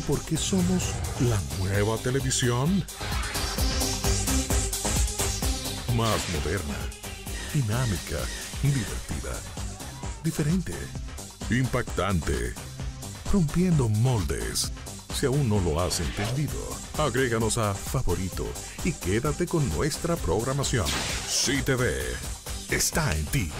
porque somos la nueva televisión. Más moderna, dinámica, divertida, diferente, impactante, rompiendo moldes. Si aún no lo has entendido, agréganos a favorito y quédate con nuestra programación. CTV está en ti.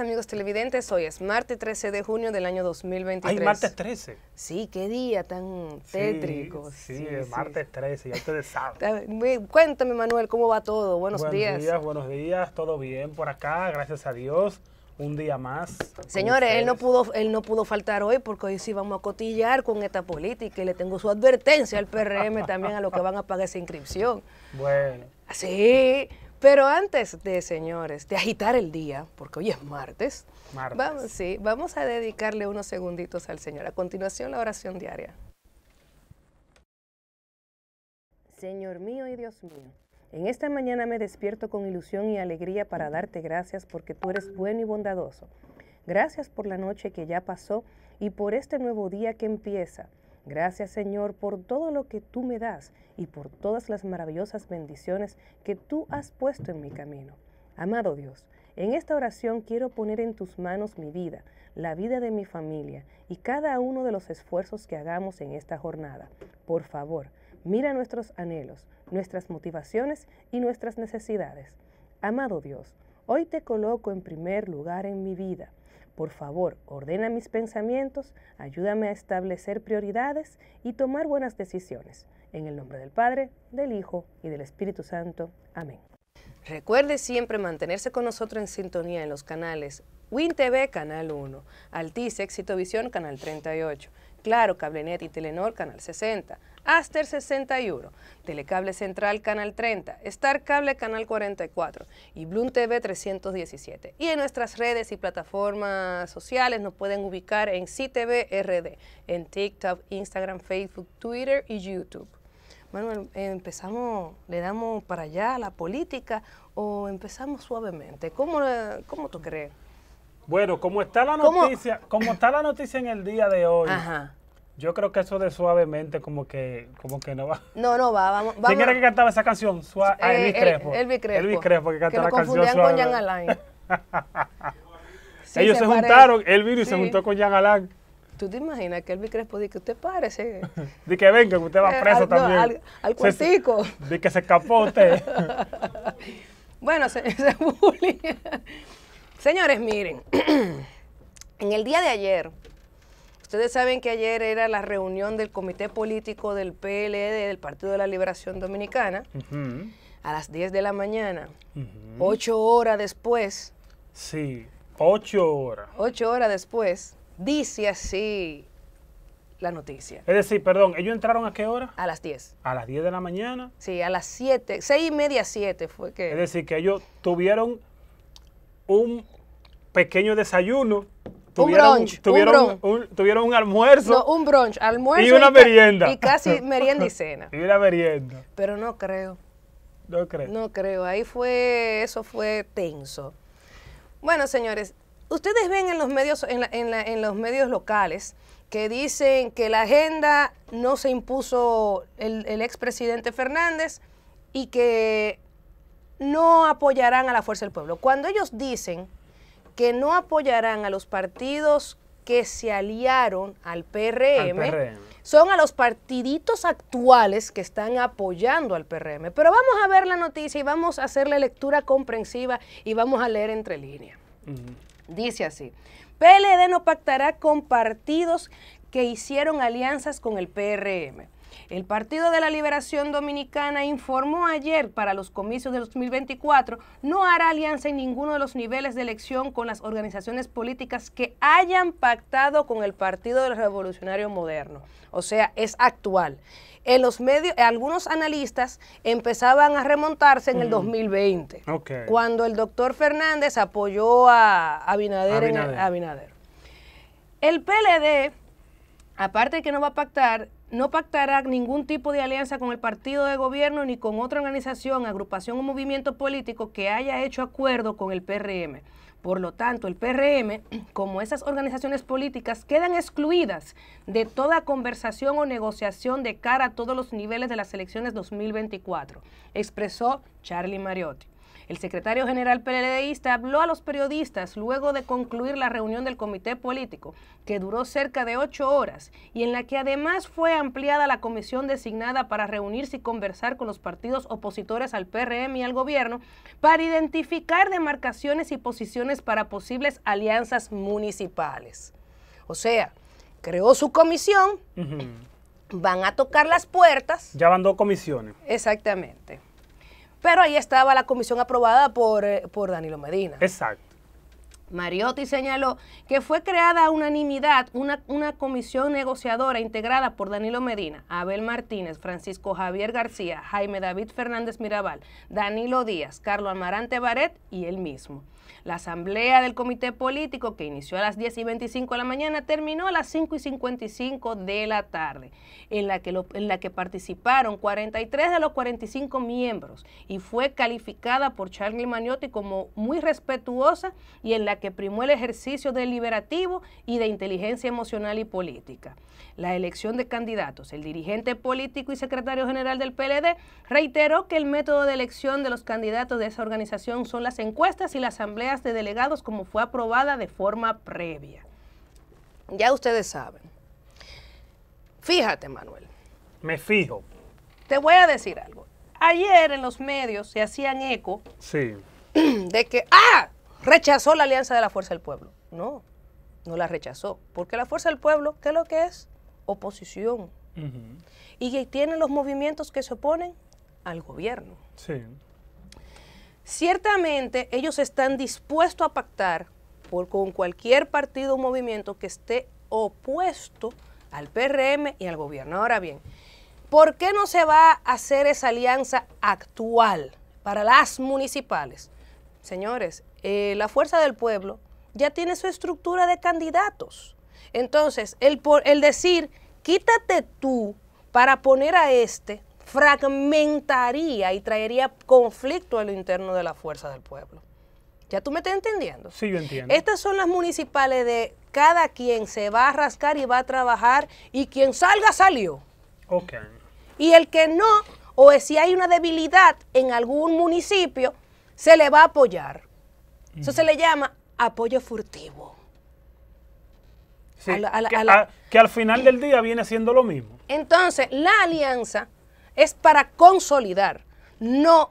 amigos televidentes. Hoy es martes 13 de junio del año 2023. ¡Ay, martes 13! Sí, qué día tan tétrico. Sí, martes 13, ya ustedes saben. Cuéntame, Manuel, ¿cómo va todo? Buenos, días. Buenos días, buenos días. Todo bien por acá, gracias a Dios un día más. Señores, él no pudo, él no pudo faltar hoy porque hoy sí vamos a cotillar con esta política y le tengo su advertencia al PRM también a los que van a pagar esa inscripción. Bueno. Ah, sí, pero antes de, señores, de agitar el día, porque hoy es martes, sí, vamos a dedicarle unos segunditos al Señor. A continuación, la oración diaria. Señor mío y Dios mío, en esta mañana me despierto con ilusión y alegría para darte gracias porque tú eres bueno y bondadoso. Gracias por la noche que ya pasó y por este nuevo día que empieza. Gracias Señor por todo lo que tú me das y por todas las maravillosas bendiciones que tú has puesto en mi camino. Amado Dios, en esta oración quiero poner en tus manos mi vida, la vida de mi familia y cada uno de los esfuerzos que hagamos en esta jornada. Por favor, mira nuestros anhelos, nuestras motivaciones y nuestras necesidades. Amado Dios, hoy te coloco en primer lugar en mi vida por favor, ordena mis pensamientos, ayúdame a establecer prioridades y tomar buenas decisiones. En el nombre del Padre, del Hijo y del Espíritu Santo. Amén. Recuerde siempre mantenerse con nosotros en sintonía en los canales TV, Canal 1, Altice Éxito Visión Canal 38, Claro Cablenet y Telenor Canal 60, Aster 61, Telecable Central Canal 30, Star Cable Canal 44 y Bloom TV 317. Y en nuestras redes y plataformas sociales nos pueden ubicar en CTVRD, en TikTok, Instagram, Facebook, Twitter y YouTube. Manuel, empezamos, le damos para allá a la política o empezamos suavemente. ¿Cómo, tú crees? Bueno, como está la noticia, como está la noticia en el día de hoy, Ajá. Yo creo que eso de suavemente como que, como que no va. No, no va. Vamos, vamos. ¿Quién era que cantaba esa canción? suave eh, ah, Elvis Crespo. Elvis Crespo. Elvis Crespo que cantaba la canción suave. con Jan Alain. Ellos se, juntaron, él vino y se juntó con Jan Alain. ¿Tú te imaginas que Elvis Crespo dice que usted parece? de que venga, que usted va eh, preso también. al, cuartico. de que se escapó usted. bueno, se, se Señores, miren. en el día de ayer Ustedes saben que ayer era la reunión del comité político del PLD, e, del Partido de la Liberación Dominicana, a las 10 de la mañana, ocho horas después. Sí, ocho horas. Ocho horas después, dice así la noticia. Es decir, perdón, ¿ellos entraron a qué hora? A las 10. ¿A las 10 de la mañana? Sí, a las 7, 6 y media, 7 fue que... Es decir, que ellos tuvieron un pequeño desayuno tuvieron, un tuvieron, un, almuerzo. No, un brunch, almuerzo. Y una merienda. Y casi merienda y cena. y una merienda. Pero no creo. No creo. No creo. Ahí fue, eso fue tenso. Bueno, señores, ustedes ven en los medios, en, los medios locales que dicen que la agenda no se impuso el, el expresidente Fernández y que no apoyarán a la fuerza del pueblo. Cuando ellos dicen que no apoyarán a los partidos que se aliaron al PRM, son a los partiditos actuales que están apoyando al PRM. Pero vamos a ver la noticia y vamos a hacer la lectura comprensiva y vamos a leer entre líneas. Dice así, PLD no pactará con partidos que hicieron alianzas con el PRM. El Partido de la Liberación Dominicana informó ayer para los comicios de 2024 no hará alianza en ninguno de los niveles de elección con las organizaciones políticas que hayan pactado con el Partido del Revolucionario Moderno. O sea, es actual. En los medios, algunos analistas empezaban a remontarse en el 2020, cuando el doctor Fernández apoyó a Abinader. En Abinader. el PLD aparte de que no va a pactar, no pactará ningún tipo de alianza con el partido de gobierno ni con otra organización, agrupación o movimiento político que haya hecho acuerdo con el PRM. Por lo tanto, el PRM, como esas organizaciones políticas, quedan excluidas de toda conversación o negociación de cara a todos los niveles de las elecciones 2024, expresó Charlie Mariotti. El secretario general PLDista habló a los periodistas luego de concluir la reunión del comité político, que duró cerca de ocho horas y en la que además fue ampliada la comisión designada para reunirse y conversar con los partidos opositores al PRM y al gobierno para identificar demarcaciones y posiciones para posibles alianzas municipales. O sea, creó su comisión, van a tocar las puertas. Ya van dos comisiones. Exactamente. Pero ahí estaba la comisión aprobada eh, por, Danilo Medina. Exacto. Mariotti señaló que fue creada a unanimidad una, comisión negociadora integrada por Danilo Medina, Abel Martínez, Francisco Javier García, Jaime David Fernández Mirabal, Danilo Díaz, Carlos Amarante Baret y él mismo. La asamblea del comité político, que inició a las 10 y 25 de la mañana, terminó a las 5 y 55 de la tarde, en la que, en la que participaron 43 de los 45 miembros y fue calificada por Charlie Magnotti como muy respetuosa y en la que primó el ejercicio deliberativo y de inteligencia emocional y política. La elección de candidatos, el dirigente político y secretario general del PLD reiteró que el método de elección de los candidatos de esa organización son las encuestas y la asamblea de delegados como fue aprobada de forma previa. Ya ustedes saben. Fíjate, Manuel. Me fijo. Te voy a decir algo. Ayer en los medios se hacían eco de que, ah, rechazó la alianza de la Fuerza del Pueblo. No, no la rechazó. Porque la Fuerza del Pueblo, ¿qué es lo que es? Oposición. Y que tienen los movimientos que se oponen al gobierno. Sí. Ciertamente ellos están dispuestos a pactar con cualquier partido o movimiento que esté opuesto al PRM y al gobierno. Ahora bien, ¿por qué no se va a hacer esa alianza actual para las municipales? Señores, eh, la fuerza del pueblo ya tiene su estructura de candidatos. Entonces, el, el decir, quítate tú para poner a este, fragmentaría y traería conflicto a lo interno de la fuerza del pueblo. ¿Ya tú me estás entendiendo? Sí, yo entiendo. Estas son las municipales de cada quien se va a rascar y va a trabajar y quien salga salió. Ok. Y el que no, o si hay una debilidad en algún municipio, se le va a apoyar. Eso se le llama apoyo furtivo. Sí, que al final del día viene siendo lo mismo. Entonces, la alianza es para consolidar, no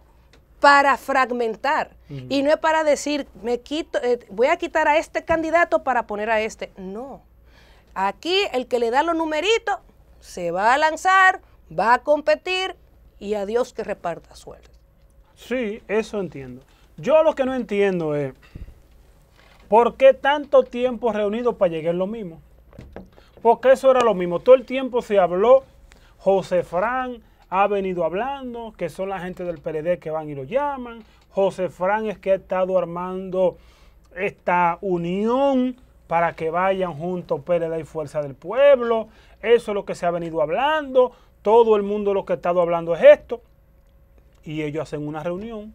para fragmentar. Y no es para decir, me quito, eh, voy a quitar a este candidato para poner a este. No. Aquí el que le da los numeritos se va a lanzar, va a competir y a Dios que reparta suerte. Sí, eso entiendo. Yo lo que no entiendo es por qué tanto tiempo reunido para llegar lo mismo. Porque eso era lo mismo. Todo el tiempo se habló José Fran, ha venido hablando, que son la gente del PLD que van y lo llaman. José Fran es que ha estado armando esta unión para que vayan juntos PLD y Fuerza del Pueblo. Eso es lo que se ha venido hablando. Todo el mundo lo que ha estado hablando es esto. Y ellos hacen una reunión,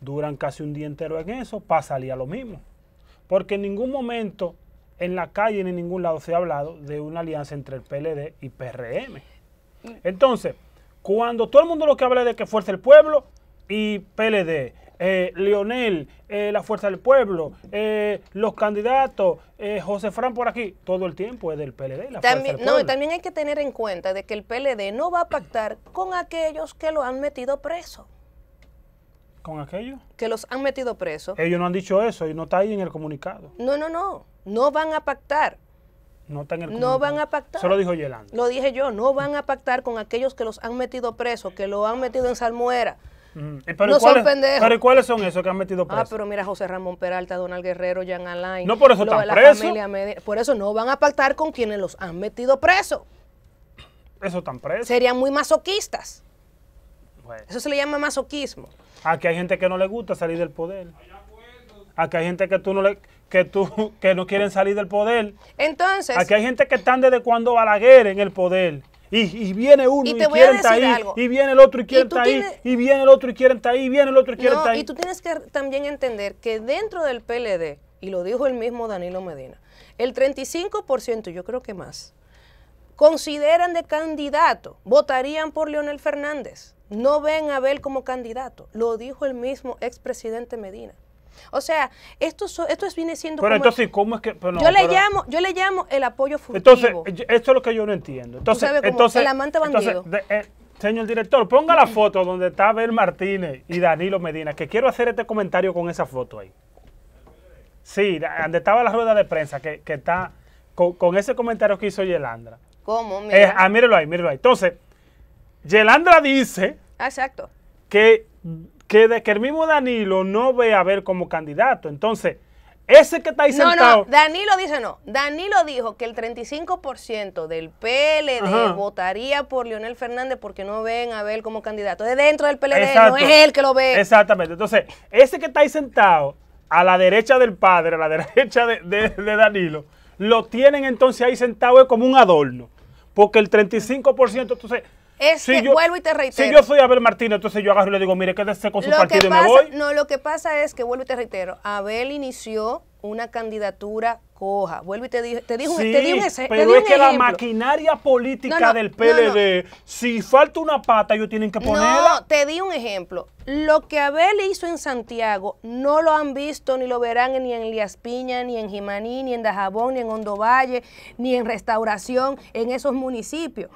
duran casi un día entero en eso, para salir a lo mismo. Porque en ningún momento en la calle ni en ningún lado se ha hablado de una alianza entre el PLD y PRM. Mm. Entonces, cuando todo el mundo lo que habla es de que Fuerza del Pueblo y PLD, eh, Leonel, eh, la Fuerza del Pueblo, eh, los candidatos, eh, José Fran por aquí, todo el tiempo es del PLD. La también, no, también hay que tener en cuenta de que el PLD no va a pactar con aquellos que lo han metido preso. ¿Con aquellos? Que los han metido preso. Ellos no han dicho eso y no está ahí en el comunicado. No, no, no. No van a pactar. No, van a pactar. Eso lo dijo Yelando Lo dije yo, no van a pactar con aquellos que los han metido presos, que lo han metido en salmuera. Mm, eh, no son pendejos. Pero ¿cuáles son esos que han metido ah, presos? Ah, pero mira José Ramón Peralta, Donald Guerrero, Jan Alain. No por eso están presos. Por eso no van a pactar con quienes los han metido presos. Eso están presos. Serían muy masoquistas. Eso se le llama masoquismo. Aquí hay gente que no le gusta salir del poder. Aquí hay gente que tú no le que, tú, que no quieren salir del poder. Entonces. Aquí hay gente que están desde cuando Balaguer en el poder. Y, viene uno y, quieren estar ahí, y viene el otro y quieren estar ahí, y viene el otro y quieren estar ahí, y viene el otro y quieren estar ahí. Y tú tienes que también entender que dentro del PLD, y lo dijo el mismo Danilo Medina, el 35%, yo creo que más, consideran de candidato, votarían por Leonel Fernández, no ven a Abel como candidato, lo dijo el mismo expresidente Medina. O sea, esto, esto viene siendo... entonces, ¿cómo es que...? yo, le llamo, yo le llamo el apoyo furtivo. Entonces, eh, esto es lo que yo no entiendo. Entonces, ¿Tú sabes el amante bandido. Eh, señor director, ponga la foto donde está Abel Martínez y Danilo Medina, que quiero hacer este comentario con esa foto ahí. Sí, donde estaba la rueda de prensa, que, está con, ese comentario que hizo Yelandra. ¿Cómo? Eh, ah, mírelo ahí, mírelo ahí. Entonces, Yelandra dice ah, Exacto. que que, el mismo Danilo no ve a ver como candidato. Entonces, ese que está ahí sentado. No, no, Danilo dice no. Danilo dijo que el 35% del PLD votaría por Leonel Fernández porque no ven a Abel como candidato. De dentro del PLD, no es él que lo ve. Exactamente. Entonces, ese que está ahí sentado a la derecha del padre, a la derecha de, de Danilo, lo tienen entonces ahí sentado como un adorno. Porque el 35%, entonces si yo, vuelvo y te reitero. yo soy Abel Martínez, entonces yo agarro y le digo, mire, quédese con su partido y me voy. No, lo que pasa es que, vuelvo y te reitero, Abel inició una candidatura coja. Vuelvo y te, dije, te digo, sí, te Pero es que la maquinaria política del PLD, si falta una pata, ellos tienen que ponerla. No, te di un ejemplo. Lo que Abel hizo en Santiago no lo han visto ni lo verán ni en Elías Piña, ni en Jimaní, ni en Dajabón, ni en Hondo Valle, ni en Restauración, en esos municipios.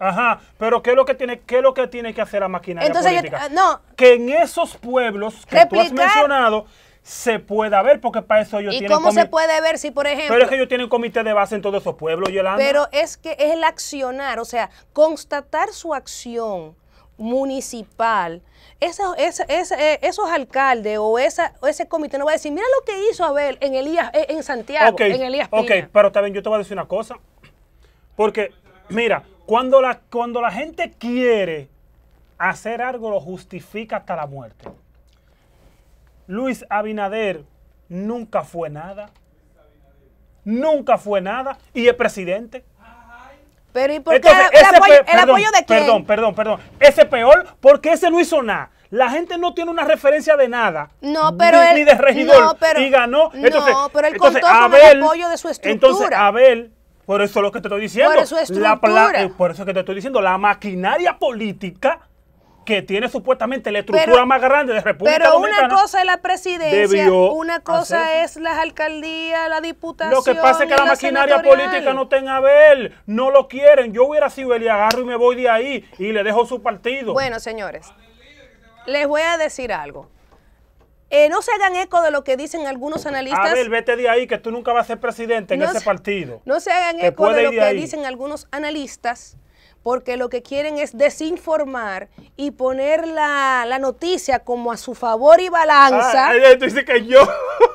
Ajá, pero ¿qué es lo que tiene, qué lo que, tiene que hacer la maquinaria ah, Que en esos pueblos que tú has mencionado se pueda ver, porque para eso ellos ¿Y tienen... ¿Y cómo se puede ver si, por ejemplo... Pero es que ellos tienen comité de base en todos esos pueblos, Yolanda. Pero es que es el accionar, o sea, constatar su acción municipal, esos, eh, esos alcaldes o esa, ese comité no va a decir, mira lo que hizo Abel en Elías, eh, en Santiago, en Elías Ok, pero está bien, yo te voy a decir una cosa, porque Mira, cuando la, cuando la gente quiere hacer algo, lo justifica hasta la muerte. Luis Abinader nunca fue nada. Nunca fue nada. Y es presidente. Pero ¿y por qué el, apoyo, de quién? Perdón, perdón, perdón. Ese peor porque ese no hizo nada. La gente no tiene una referencia de nada. No, pero ni, de regidor. y ganó. no, pero él contó con el apoyo de su estructura. Entonces, Abel por eso es lo que te estoy diciendo. es la eh, Por eso es que te estoy diciendo, la maquinaria política que tiene supuestamente la estructura más grande de República pero Dominicana. Pero una cosa es la presidencia, una cosa es las alcaldías, la diputación. Lo que pasa es que la, maquinaria política no tenga a ver, no lo quieren. Yo hubiera sido el y agarro y me voy de ahí y le dejo su partido. Bueno, señores, les voy a decir algo. Eh, no se hagan eco de lo que dicen algunos analistas. Abel, vete de ahí, que tú nunca vas a ser presidente en ese partido. No se hagan eco de lo que dicen algunos analistas, porque lo que quieren es desinformar y poner la, noticia como a su favor y balanza. Ah, eh, tú que yo.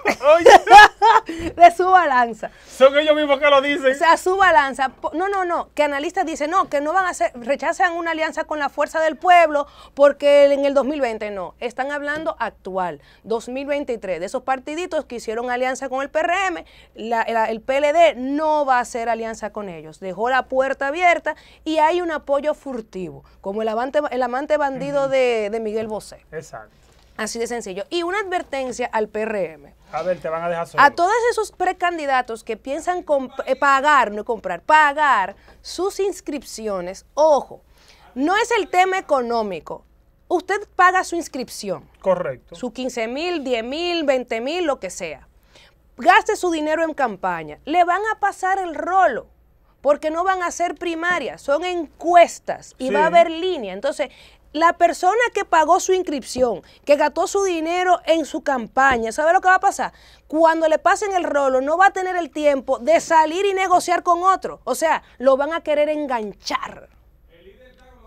de su balanza. Son ellos mismos que lo dicen. O sea, su balanza. No, no, no. Que analistas dicen, no, que no van a hacer, rechazan una alianza con la fuerza del pueblo porque en el 2020 no. Están hablando actual, 2023, de esos partiditos que hicieron alianza con el PRM. el PLD no va a hacer alianza con ellos. Dejó la puerta abierta y hay un apoyo furtivo, como el amante, el amante bandido de, de Miguel Bosé. Exacto. Así de sencillo. Y una advertencia al PRM. A ver, te van a dejar A todos esos precandidatos que piensan eh, pagar, no comprar, pagar sus inscripciones, ojo, no es el tema económico. Usted paga su inscripción. Correcto. Su 15 mil, 10 mil, 20 mil, lo que sea. Gaste su dinero en campaña. Le van a pasar el rolo porque no van a ser primarias, son encuestas y va a haber línea. Entonces, la persona que pagó su inscripción, que gastó su dinero en su campaña, ¿sabe lo que va a pasar? Cuando le pasen el rolo, no va a tener el tiempo de salir y negociar con otro. O sea, lo van a querer enganchar.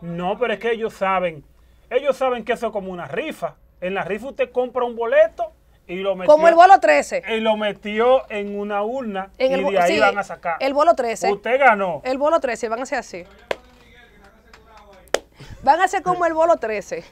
No, pero es que ellos saben, ellos saben que eso es como una rifa. En la rifa usted compra un boleto y lo metió. Como el bolo 13. Y lo metió en una urna en y de ahí van a sacar. El bolo 13. Usted ganó. El bolo 13, van a ser así. Van a ser como el bolo 13.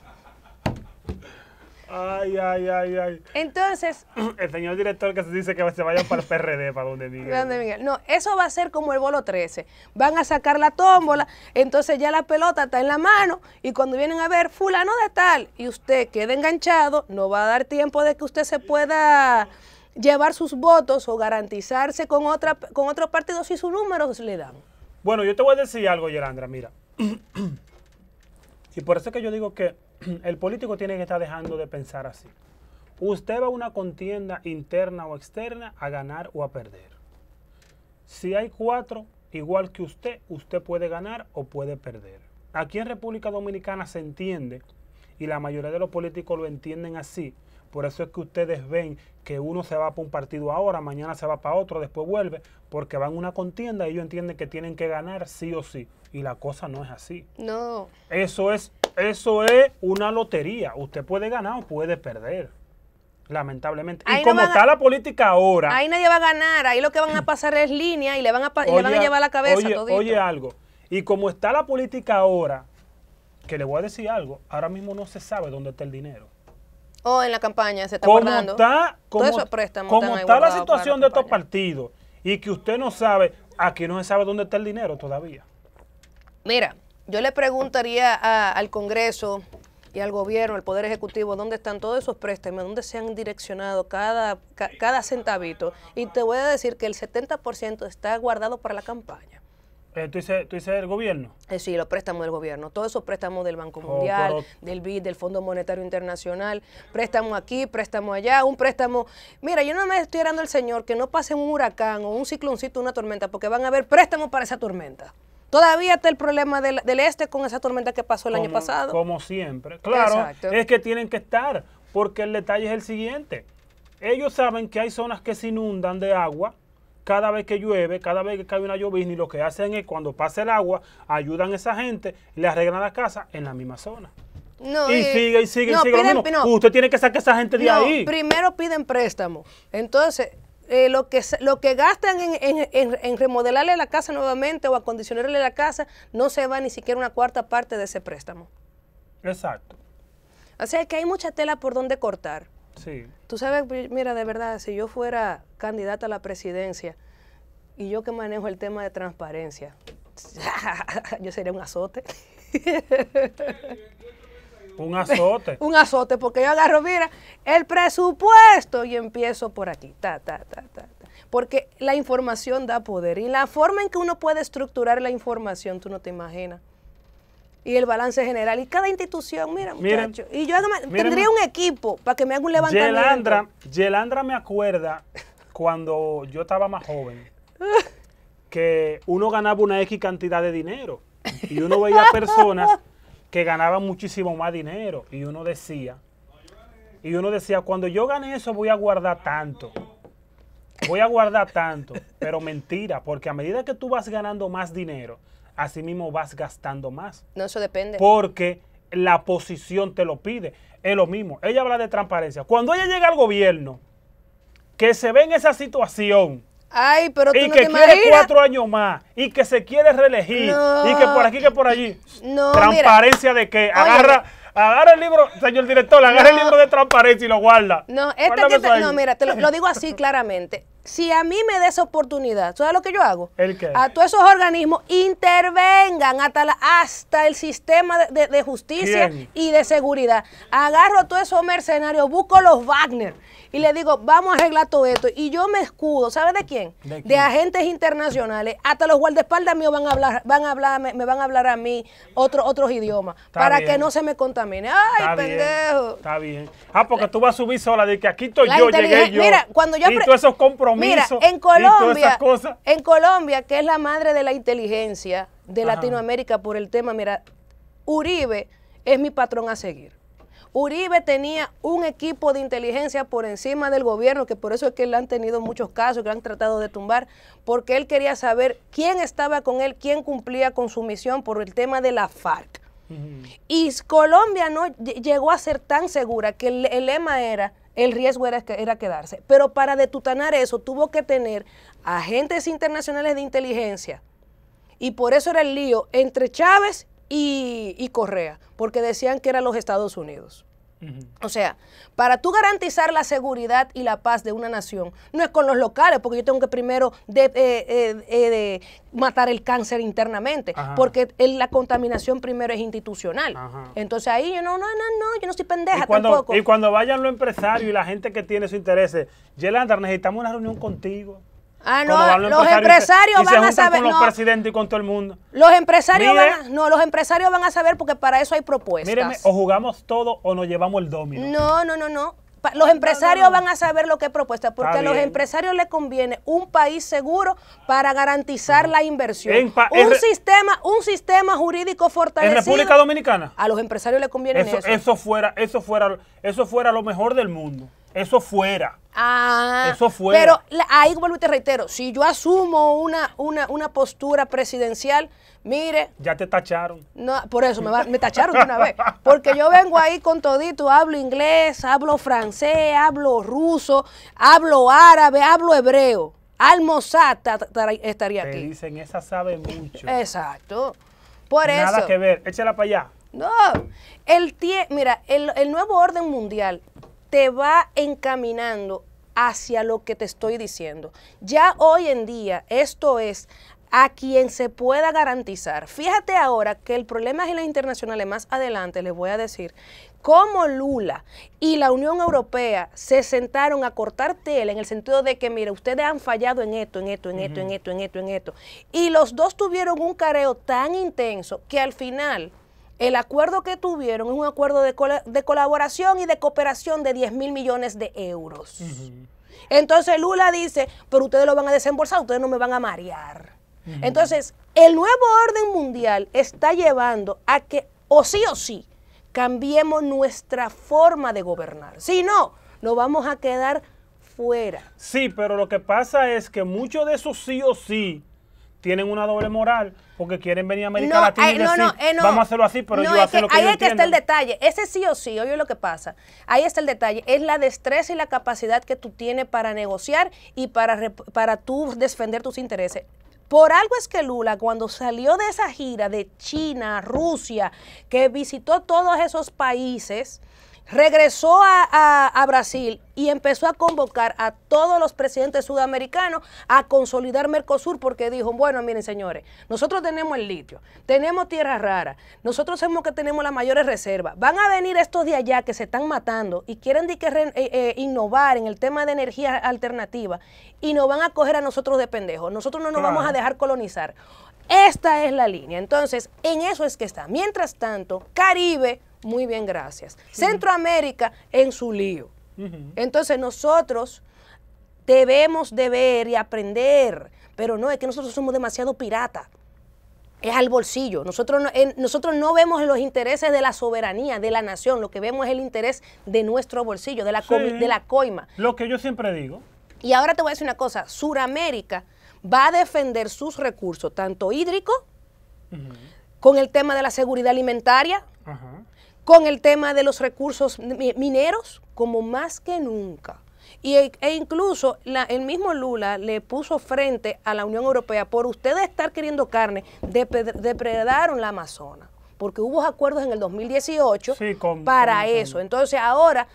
Ay, ay, ay, ay. Entonces. El señor director que se dice que se vayan para el PRD, para donde Miguel. No, eso va a ser como el bolo 13. Van a sacar la tómbola, entonces ya la pelota está en la mano y cuando vienen a ver fulano de tal y usted queda enganchado, no va a dar tiempo de que usted se pueda llevar sus votos o garantizarse con, otra, con otro partido si sus números le dan. Bueno, yo te voy a decir algo, Yerandra, mira. Y por eso es que yo digo que el político tiene que estar dejando de pensar así. Usted va a una contienda interna o externa a ganar o a perder. Si hay cuatro, igual que usted, usted puede ganar o puede perder. Aquí en República Dominicana se entiende, y la mayoría de los políticos lo entienden así. Por eso es que ustedes ven que uno se va para un partido ahora, mañana se va para otro, después vuelve, porque van a una contienda y ellos entienden que tienen que ganar sí o sí. Y la cosa no es así. No. Eso es, eso es una lotería. Usted puede ganar o puede perder. Lamentablemente. y como está la política ahora. Ahí nadie va a ganar. Ahí lo que van a pasar es línea y le van a, llevar la cabeza oye, Oye algo. Y como está la política ahora, que le voy a decir algo, ahora mismo no se sabe dónde está el dinero. O oh, en la campaña se está como Está, está la situación de estos partidos y que usted no sabe, aquí no se sabe dónde está el dinero todavía. Mira, yo le preguntaría al Congreso y al gobierno, al Poder Ejecutivo, dónde están todos esos préstamos, dónde se han direccionado cada, cada centavito. Y te voy a decir que el 70% está guardado para la campaña. Eh, ¿tú, dices, ¿Tú el gobierno? Eh, sí, los préstamos del gobierno. Todos esos préstamos del Banco oh, Mundial, del BID, del Fondo Monetario Internacional. Préstamo aquí, préstamo allá, un préstamo... Mira, yo no me estoy orando al Señor que no pase un huracán o un cicloncito, una tormenta, porque van a haber préstamos para esa tormenta. Todavía está el problema del, este con esa tormenta que pasó el año pasado. Como siempre. Claro, es que tienen que estar, porque el detalle es el siguiente. Ellos saben que hay zonas que se inundan de agua cada vez que llueve, cada vez que cae una llovizna, y lo que hacen es cuando pasa el agua, ayudan a esa gente, le arreglan la casa en la misma zona. No, y, sigue y sigue sigue. Usted tiene que sacar a esa gente de ahí. Primero piden préstamo. Entonces, eh, lo, que, lo que gastan en, en, en, remodelarle la casa nuevamente o acondicionarle la casa, no se va ni siquiera una cuarta parte de ese préstamo. Exacto. O sea que hay mucha tela por donde cortar. Sí. Tú sabes, mira, de verdad, si yo fuera candidata a la presidencia y yo que manejo el tema de transparencia, yo sería un azote. Un azote. un azote, porque yo agarro, mira, el presupuesto y empiezo por aquí, ta, ta, ta, Porque la información da poder y la forma en que uno puede estructurar la información, tú no te imaginas. Y el balance general. Y cada institución, mira, muchachos. Y yo tendría un equipo para que me haga un levantamiento. Yelandra, Yelandra me acuerda cuando yo estaba más joven que uno ganaba una X cantidad de dinero. Y uno veía personas que ganaba muchísimo más dinero. Y uno decía, y uno decía, cuando yo gane eso voy a guardar tanto. Voy a guardar tanto. Pero mentira, porque a medida que tú vas ganando más dinero, así mismo vas gastando más. No, eso depende. Porque la posición te lo pide. Es lo mismo. Ella habla de transparencia. Cuando ella llega al gobierno, que se ve en esa situación, pero y que quiere cuatro años más y que se quiere reelegir y que por aquí que por allí. No, Transparencia de que agarra, agarra el libro, señor director, agarra el libro de transparencia y lo guarda. No, esta no, mira, te lo digo así claramente si a mí me des esa oportunidad, ¿sabes lo que yo hago? ¿El qué? A todos esos organismos intervengan hasta, el sistema de, justicia y de seguridad. Agarro a todos esos mercenarios, busco los Wagner y les digo, vamos a arreglar todo esto. Y yo me escudo, ¿sabes de quién? De, agentes internacionales. Hasta los guardaespaldas míos van a hablar, van a hablar, me, van a hablar a mí otros idiomas para que no se me contamine. ¡Ay, pendejo! Está bien. Ah, porque tú vas a subir sola de que aquí estoy yo, llegué yo. Mira, cuando yo... Y tú esos compromisos Mira, en Colombia, en Colombia, que es la madre de la inteligencia de Latinoamérica por el tema, mira, Uribe es mi patrón a seguir. Uribe tenía un equipo de inteligencia por encima del gobierno, que por eso es que le han tenido muchos casos, que han tratado de tumbar, porque él quería saber quién estaba con él, quién cumplía con su misión por el tema de la FARC. Y Colombia no llegó a ser tan segura que el lema era el riesgo era, quedarse. Pero para detutanar eso tuvo que tener agentes internacionales de inteligencia. Y por eso era el lío entre Chávez y Correa, porque decían que eran los Estados Unidos. O sea, para tú garantizar la seguridad y la paz de una nación, no es con los locales, porque yo tengo que primero de, eh, eh, eh, matar el cáncer internamente, porque la contaminación primero es institucional. Entonces ahí yo no, no, no, no, yo no soy pendeja y cuando, tampoco. Y cuando vayan los empresarios y la gente que tiene su interés, Yelanda, necesitamos una reunión contigo. Ah, no, los, empresarios, van a saber. Con los y con todo el mundo. Los empresarios van a, no, los empresarios van a saber porque para eso hay propuestas. Míreme, o jugamos todo o nos llevamos el dominio. No, no, no, no. Los empresarios van a saber lo que es propuesta, porque a los empresarios les conviene un país seguro para garantizar la inversión. un sistema, un sistema jurídico fortalecido. En República Dominicana. A los empresarios les conviene eso. Eso, eso fuera, eso fuera, eso fuera lo mejor del mundo. Eso fuera. Ah, eso fue. Pero ahí vuelvo y te reitero, si yo asumo una, una, postura presidencial, mire. Ya te tacharon. No, por eso me, me tacharon de una vez. Porque yo vengo ahí con todito, hablo inglés, hablo francés, hablo ruso, hablo árabe, hablo hebreo. Almosata estaría te Dicen, esa sabe mucho. Exacto. Por eso. Nada que ver, échala para allá. No, el tie mira, el, el nuevo orden mundial te va encaminando hacia lo que te estoy diciendo. Ya hoy en día esto es a quien se pueda garantizar. Fíjate ahora que el problema es en las internacionales, más adelante les voy a decir cómo Lula y la Unión Europea se sentaron a cortar tela en el sentido de que, mire, ustedes han fallado en esto, en esto, en esto, en esto, en esto, en esto. Y los dos tuvieron un careo tan intenso que al final el acuerdo que tuvieron es un acuerdo de, colaboración y de cooperación de 10 mil millones de euros. Entonces Lula dice, pero ustedes lo van a desembolsar, ustedes no me van a marear. Entonces, el nuevo orden mundial está llevando a que, o sí o sí, cambiemos nuestra forma de gobernar. Si no, nos vamos a quedar fuera. Sí, pero lo que pasa es que muchos de esos sí o sí tienen una doble moral porque quieren venir a América Latina y eh, decir, eh, vamos a hacerlo así, pero yo hacer lo que Ahí es que está el detalle. Ese sí o sí, oye lo que pasa. Ahí está el detalle. Es la destreza y la capacidad que tú tienes para negociar y para, para tú defender tus intereses. Por algo es que Lula, cuando salió de esa gira de China, Rusia, que visitó todos esos países, regresó a, Brasil y empezó a convocar a todos los presidentes sudamericanos a consolidar Mercosur porque dijo, bueno, miren señores, nosotros tenemos el litio, tenemos tierra rara, nosotros sabemos que tenemos las mayores reservas, van a venir estos de allá que se están matando y quieren que eh, eh, innovar en el tema de energía alternativa y nos van a coger a nosotros de pendejos, nosotros no nos vamos a dejar colonizar. Esta es la línea, entonces en eso es que está. Mientras tanto, Caribe, muy bien, gracias. Centroamérica en su lío. Entonces nosotros debemos de ver y aprender, pero no, es que nosotros somos demasiado pirata. Es al bolsillo. Nosotros no, nosotros no vemos los intereses de la soberanía, de la nación. Lo que vemos es el interés de nuestro bolsillo, de la, de la coima. Lo que yo siempre digo. Y ahora te voy a decir una cosa. Suramérica va a defender sus recursos, tanto hídrico, con el tema de la seguridad alimentaria, con el tema de los recursos mineros como más que nunca. Y, e, e incluso el mismo Lula le puso frente a la Unión Europea por ustedes estar queriendo carne, depredaron la Amazona, porque hubo acuerdos en el 2018 para eso. Entonces ahora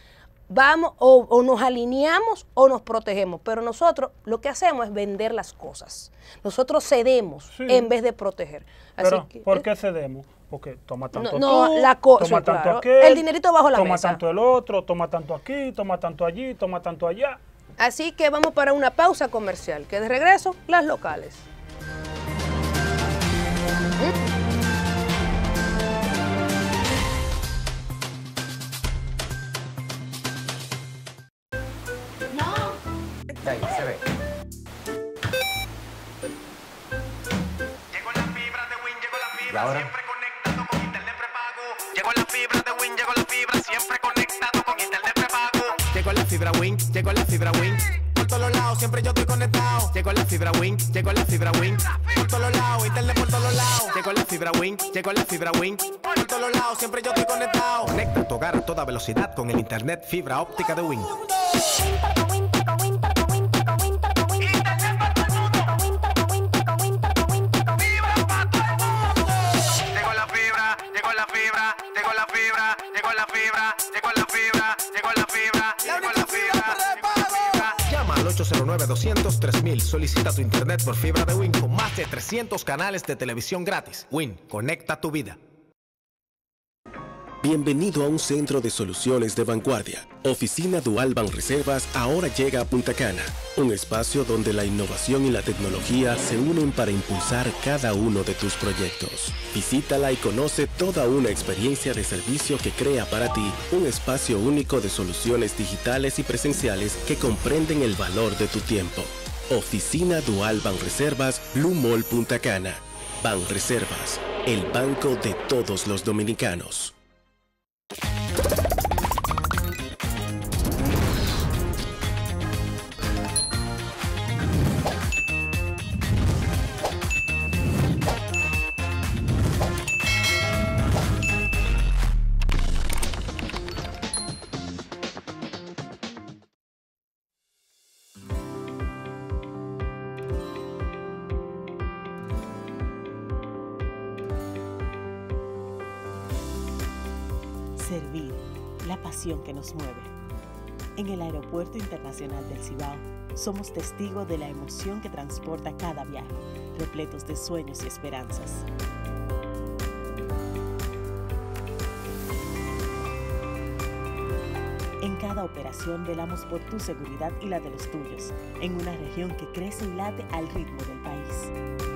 vamos o, nos alineamos o nos protegemos, pero nosotros lo que hacemos es vender las cosas. Nosotros cedemos en vez de proteger. pero, ¿Por qué cedemos? porque toma tanto tú, la toma tanto el dinerito bajo la toma tanto el otro, toma tanto aquí, toma tanto allí, toma tanto allá. Así que vamos para una pausa comercial, que de regreso las locales. No. Ahí se ve. Ahora? Llegó la fibra de Win, llegó la fibra, siempre conectado con internet prepago. Llegó la fibra Win, llegó la fibra Win. Por todos lados, siempre yo estoy conectado. Llegó la fibra Win, llegó la fibra Win. Por todos lados, internet por todos lados. Llegó la fibra Win, llegó la fibra Win. Por todos lados, siempre yo estoy conectado. Conecta tu hogar a toda velocidad con el internet fibra óptica de Win. 809 3000 Solicita tu internet por fibra de Win con más de 300 canales de televisión gratis. Win, conecta tu vida. Bienvenido a un centro de soluciones de vanguardia. Oficina Dual Ban Reservas ahora llega a Punta Cana, un espacio donde la innovación y la tecnología se unen para impulsar cada uno de tus proyectos. Visítala y conoce toda una experiencia de servicio que crea para ti un espacio único de soluciones digitales y presenciales que comprenden el valor de tu tiempo. Oficina Dual Ban Blue Mall Punta Cana. Ban Reservas, el banco de todos los dominicanos. you Puerto Internacional del Cibao, somos testigos de la emoción que transporta cada viaje, repletos de sueños y esperanzas. En cada operación velamos por tu seguridad y la de los tuyos, en una región que crece y late al ritmo del país.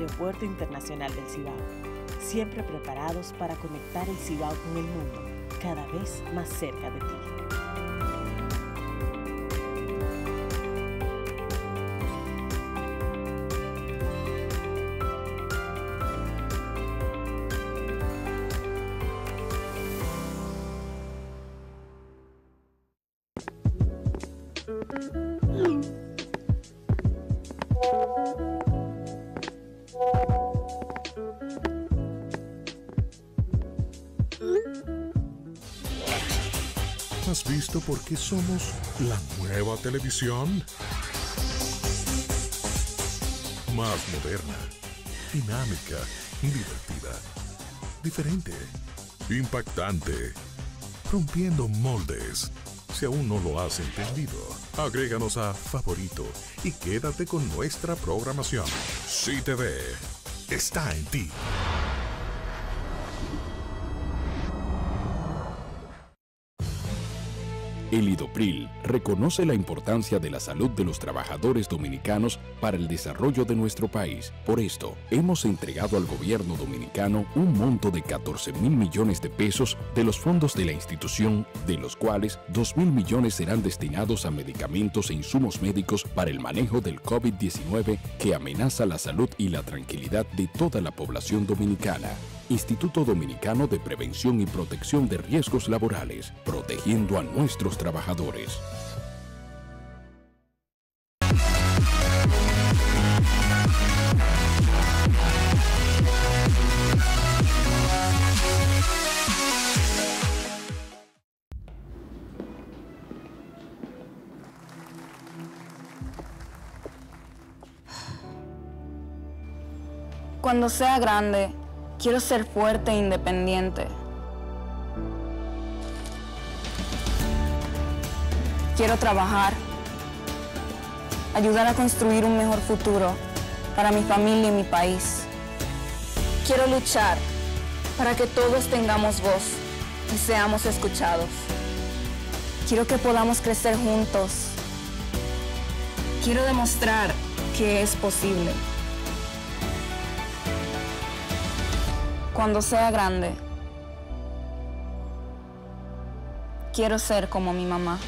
Aeropuerto Internacional del Cibao, siempre preparados para conectar el Cibao con el mundo, cada vez más cerca de ti. porque somos la nueva televisión. Más moderna, dinámica, divertida, diferente, impactante, rompiendo moldes. Si aún no lo has entendido, agréganos a favorito y quédate con nuestra programación. CTV está en ti. El IDOPRIL reconoce la importancia de la salud de los trabajadores dominicanos para el desarrollo de nuestro país. Por esto, hemos entregado al gobierno dominicano un monto de 14 mil millones de pesos de los fondos de la institución, de los cuales 2 mil millones serán destinados a medicamentos e insumos médicos para el manejo del COVID-19 que amenaza la salud y la tranquilidad de toda la población dominicana. Instituto Dominicano de Prevención y Protección de Riesgos Laborales, protegiendo a nuestros trabajadores. Cuando sea grande, Quiero ser fuerte e independiente. Quiero trabajar, ayudar a construir un mejor futuro para mi familia y mi país. Quiero luchar para que todos tengamos voz y seamos escuchados. Quiero que podamos crecer juntos. Quiero demostrar que es posible. Cuando sea grande, quiero ser como mi mamá.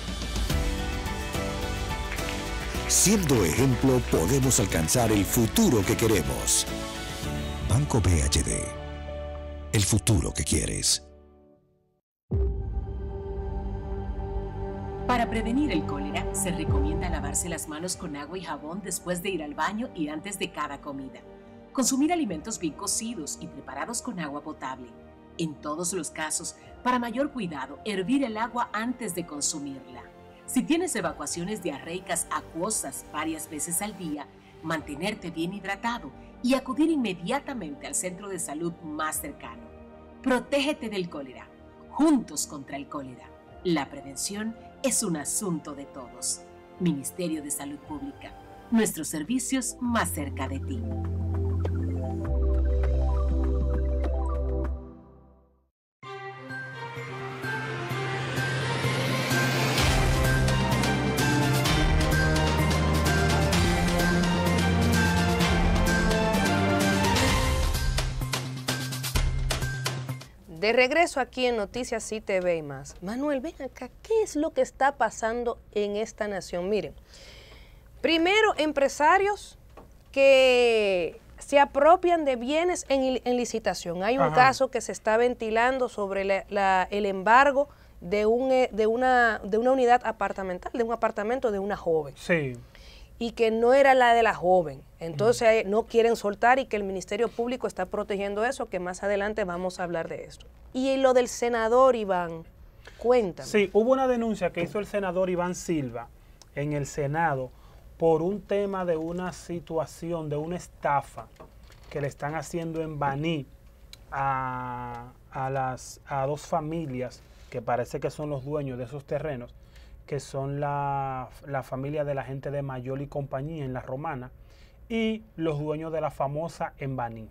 Siendo ejemplo, podemos alcanzar el futuro que queremos. Banco BHD. El futuro que quieres. Para prevenir el cólera, se recomienda lavarse las manos con agua y jabón después de ir al baño y antes de cada comida consumir alimentos bien cocidos y preparados con agua potable. En todos los casos, para mayor cuidado, hervir el agua antes de consumirla. Si tienes evacuaciones diarreicas acuosas varias veces al día, mantenerte bien hidratado y acudir inmediatamente al centro de salud más cercano. Protégete del cólera. Juntos contra el cólera. La prevención es un asunto de todos. Ministerio de Salud Pública. Nuestros servicios más cerca de ti. De regreso aquí en Noticias y y más. Manuel, ven acá, ¿qué es lo que está pasando en esta nación? Miren, primero empresarios que se apropian de bienes en, licitación. Hay un caso que se está ventilando sobre el embargo de, un, eh, de, una, de una unidad apartamental, de un apartamento de una joven. Sí. Y que no era la de la joven. Entonces eh, no quieren soltar y que el Ministerio Público está protegiendo eso, que más adelante vamos a hablar de esto. Y lo del senador Iván, cuéntame. Sí, hubo una denuncia que hizo el senador Iván Silva en el Senado por un tema de una situación, de una estafa que le están haciendo en Baní a, las, a dos familias que parece que son los dueños de esos terrenos, que son la, la familia de la gente de Mayol y compañía en La Romana y los dueños de la famosa en Baní.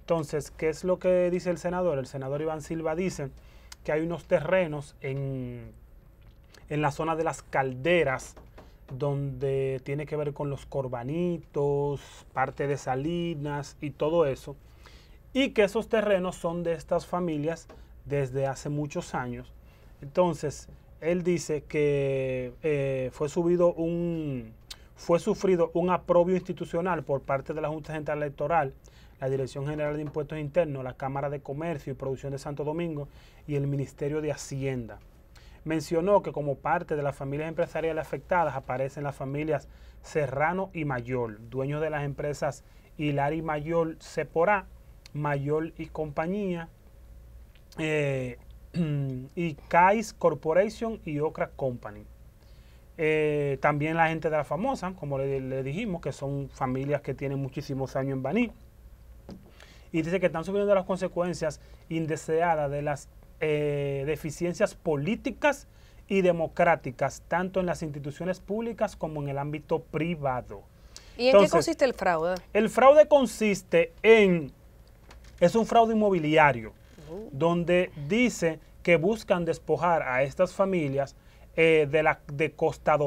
Entonces, ¿qué es lo que dice el senador? El senador Iván Silva dice que hay unos terrenos en, en la zona de las calderas donde tiene que ver con los corbanitos, parte de salinas y todo eso, y que esos terrenos son de estas familias desde hace muchos años. Entonces, él dice que eh, fue subido un fue sufrido un aprobio institucional por parte de la Junta Central Electoral, la Dirección General de Impuestos Internos, la Cámara de Comercio y Producción de Santo Domingo y el Ministerio de Hacienda mencionó que como parte de las familias empresariales afectadas aparecen las familias Serrano y Mayol, dueños de las empresas Hilari Mayol Seporá, Mayol y compañía, eh, y Kais Corporation y Okra Company. Eh, también la gente de la famosa, como le, le, dijimos, que son familias que tienen muchísimos años en Baní. Y dice que están sufriendo las consecuencias indeseadas de las eh, deficiencias políticas y democráticas, tanto en las instituciones públicas como en el ámbito privado. ¿Y en qué consiste el fraude? El fraude consiste en, es un fraude inmobiliario, uh. donde dice que buscan despojar a estas familias eh, de, la, de Costa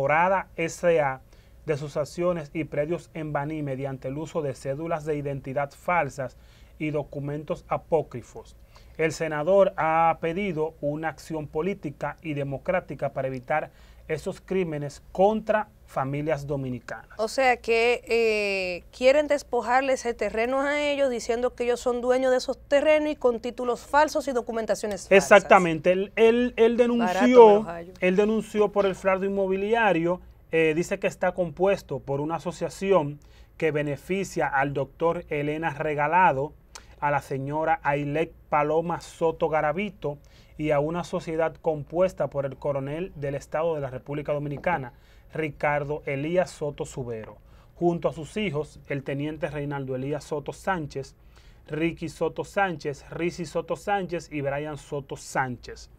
S.A., de sus acciones y predios en Baní mediante el uso de cédulas de identidad falsas y documentos apócrifos. El senador ha pedido una acción política y democrática para evitar esos crímenes contra familias dominicanas. O sea que eh, quieren despojarles ese terreno a ellos diciendo que ellos son dueños de esos terrenos y con títulos falsos y documentaciones falsas. Exactamente. Él, denunció, denunció por el fraude inmobiliario. Eh, dice que está compuesto por una asociación que beneficia al doctor Elena Regalado, a la señora Ailek Paloma Soto Garavito y a una sociedad compuesta por el coronel del Estado de la República Dominicana, Ricardo Elías Soto Subero, junto a sus hijos, el teniente Reinaldo Elías Soto Sánchez, Ricky Soto Sánchez, Risi Soto Sánchez y Brian Soto Sánchez,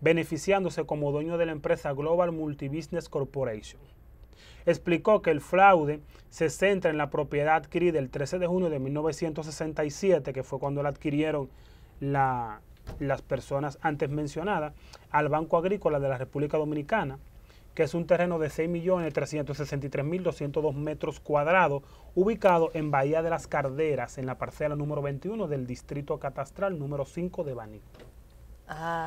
beneficiándose como dueño de la empresa Global Multibusiness Corporation explicó que el fraude se centra en la propiedad adquirida el 13 de junio de 1967, que fue cuando la adquirieron las personas antes mencionadas, al Banco Agrícola de la República Dominicana, que es un terreno de 6.363.202 metros cuadrados, ubicado en Bahía de las Carderas, en la parcela número 21 del Distrito Catastral número 5 de Baní.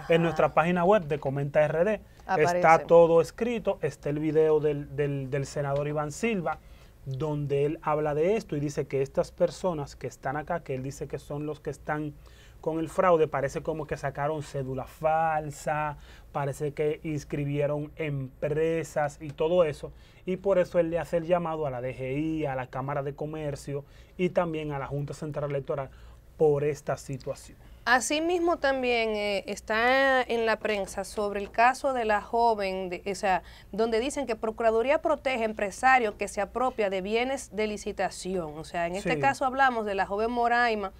En nuestra página web de Comenta RD está todo escrito, está el video del, del, del senador Iván Silva, donde él habla de esto y dice que estas personas que están acá, que él dice que son los que están con el fraude, parece como que sacaron cédula falsa, parece que inscribieron empresas y todo eso. Y por eso él le hace el llamado a la DGI, a la Cámara de Comercio y también a la Junta Central Electoral por esta situación. Asimismo también eh, está en la prensa sobre el caso de la joven, o sea, donde dicen que Procuraduría protege a empresario que se apropia de bienes de licitación. O sea, en este caso hablamos de la joven Moraima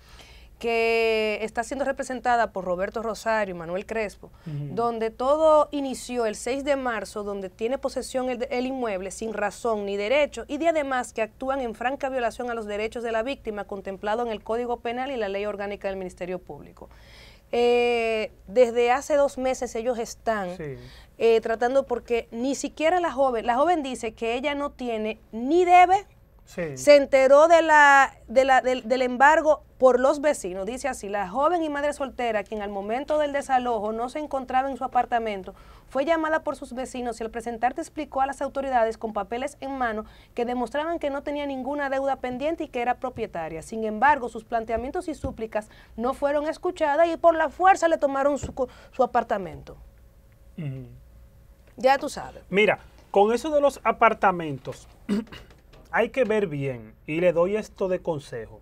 que está siendo representada por Roberto Rosario y Manuel Crespo, donde todo inició el 6 de marzo, donde tiene posesión el, inmueble sin razón ni derecho, y de además que actúan en franca violación a los derechos de la víctima contemplado en el Código Penal y la Ley Orgánica del Ministerio Público. Eh, desde hace dos meses ellos están eh, tratando porque ni siquiera la joven, la joven dice que ella no tiene ni debe se enteró de la, del, embargo por los vecinos. Dice así, la joven y madre soltera, quien al momento del desalojo no se encontraba en su apartamento, fue llamada por sus vecinos y al presentarte explicó a las autoridades con papeles en mano que demostraban que no tenía ninguna deuda pendiente y que era propietaria. Sin embargo, sus planteamientos y súplicas no fueron escuchadas y por la fuerza le tomaron su, apartamento. Ya tú sabes. Mira, con eso de los apartamentos... hay que ver bien, y le doy esto de consejo,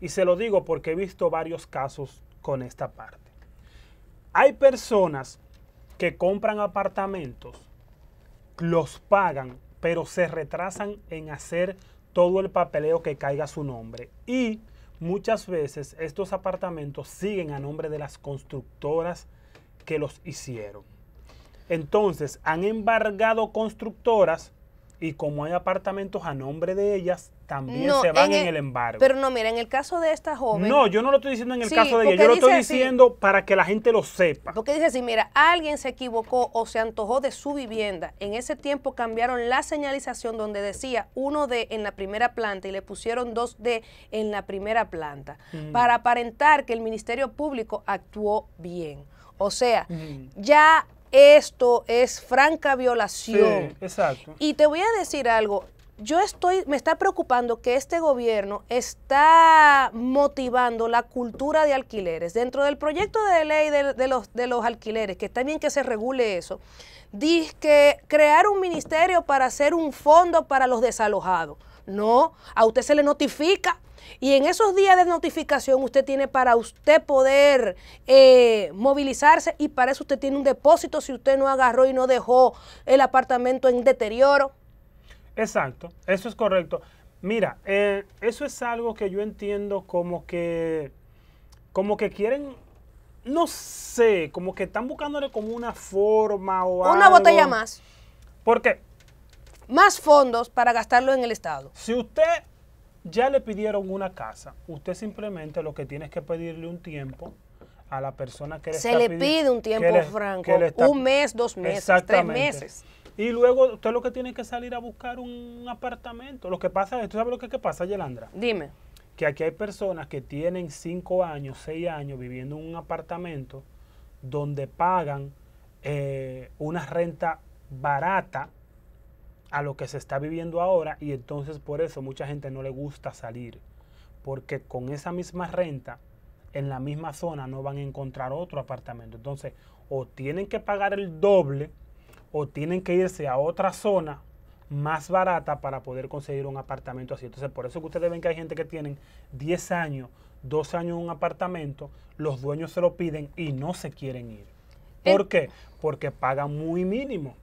y se lo digo porque he visto varios casos con esta parte. Hay personas que compran apartamentos, los pagan, pero se retrasan en hacer todo el papeleo que caiga su nombre. Y muchas veces estos apartamentos siguen a nombre de las constructoras que los hicieron. Entonces han embargado constructoras y como hay apartamentos a nombre de ellas, también se van en e- el, embargo. Pero no, mira, en el caso de esta joven. No, yo no lo estoy diciendo en el caso de ella, yo lo estoy diciendo para que la gente lo sepa. Porque dice así, mira, alguien se equivocó o se antojó de su vivienda. En ese tiempo cambiaron la señalización donde decía 1D en la primera planta y le pusieron 2D en la primera planta mm. para aparentar que el Ministerio Público actuó bien. O sea, mm. ya esto es franca violación. Sí, exacto. Y te voy a decir algo, yo estoy, me está preocupando que este gobierno está motivando la cultura de alquileres. Dentro del proyecto de ley de, los, de los alquileres, que está bien que se regule eso, dice que crear un ministerio para hacer un fondo para los desalojados. No, a usted se le notifica. Y en esos días de notificación usted tiene para usted poder eh, movilizarse y para eso usted tiene un depósito si usted no agarró y no dejó el apartamento en deterioro. Exacto, eso es correcto. Mira, eh, eso es algo que yo entiendo como que, como que quieren, no sé, como que están buscándole como una forma o una botella más. Porque más fondos para gastarlo en el Estado. Si usted ya le pidieron una casa, usted simplemente lo que tiene es que pedirle un tiempo a la persona que le Se le pide un tiempo, Franco, un mes, dos meses, tres meses. Y luego usted lo que tiene que salir a buscar un apartamento. Lo que pasa es, ¿tú sabes lo que, pasa, Yelandra? Dime. Que aquí hay personas que tienen cinco años, seis años viviendo en un apartamento donde pagan eh, una renta barata a lo que se está viviendo ahora y entonces por eso mucha gente no le gusta salir, porque con esa misma renta en la misma zona no van a encontrar otro apartamento. Entonces, o tienen que pagar el doble o tienen que irse a otra zona más barata para poder conseguir un apartamento así. Entonces, por eso que ustedes ven que hay gente que tienen 10 años, 12 años en un apartamento, los dueños se lo piden y no se quieren ir. ¿Por eh, qué? Porque pagan muy mínimo.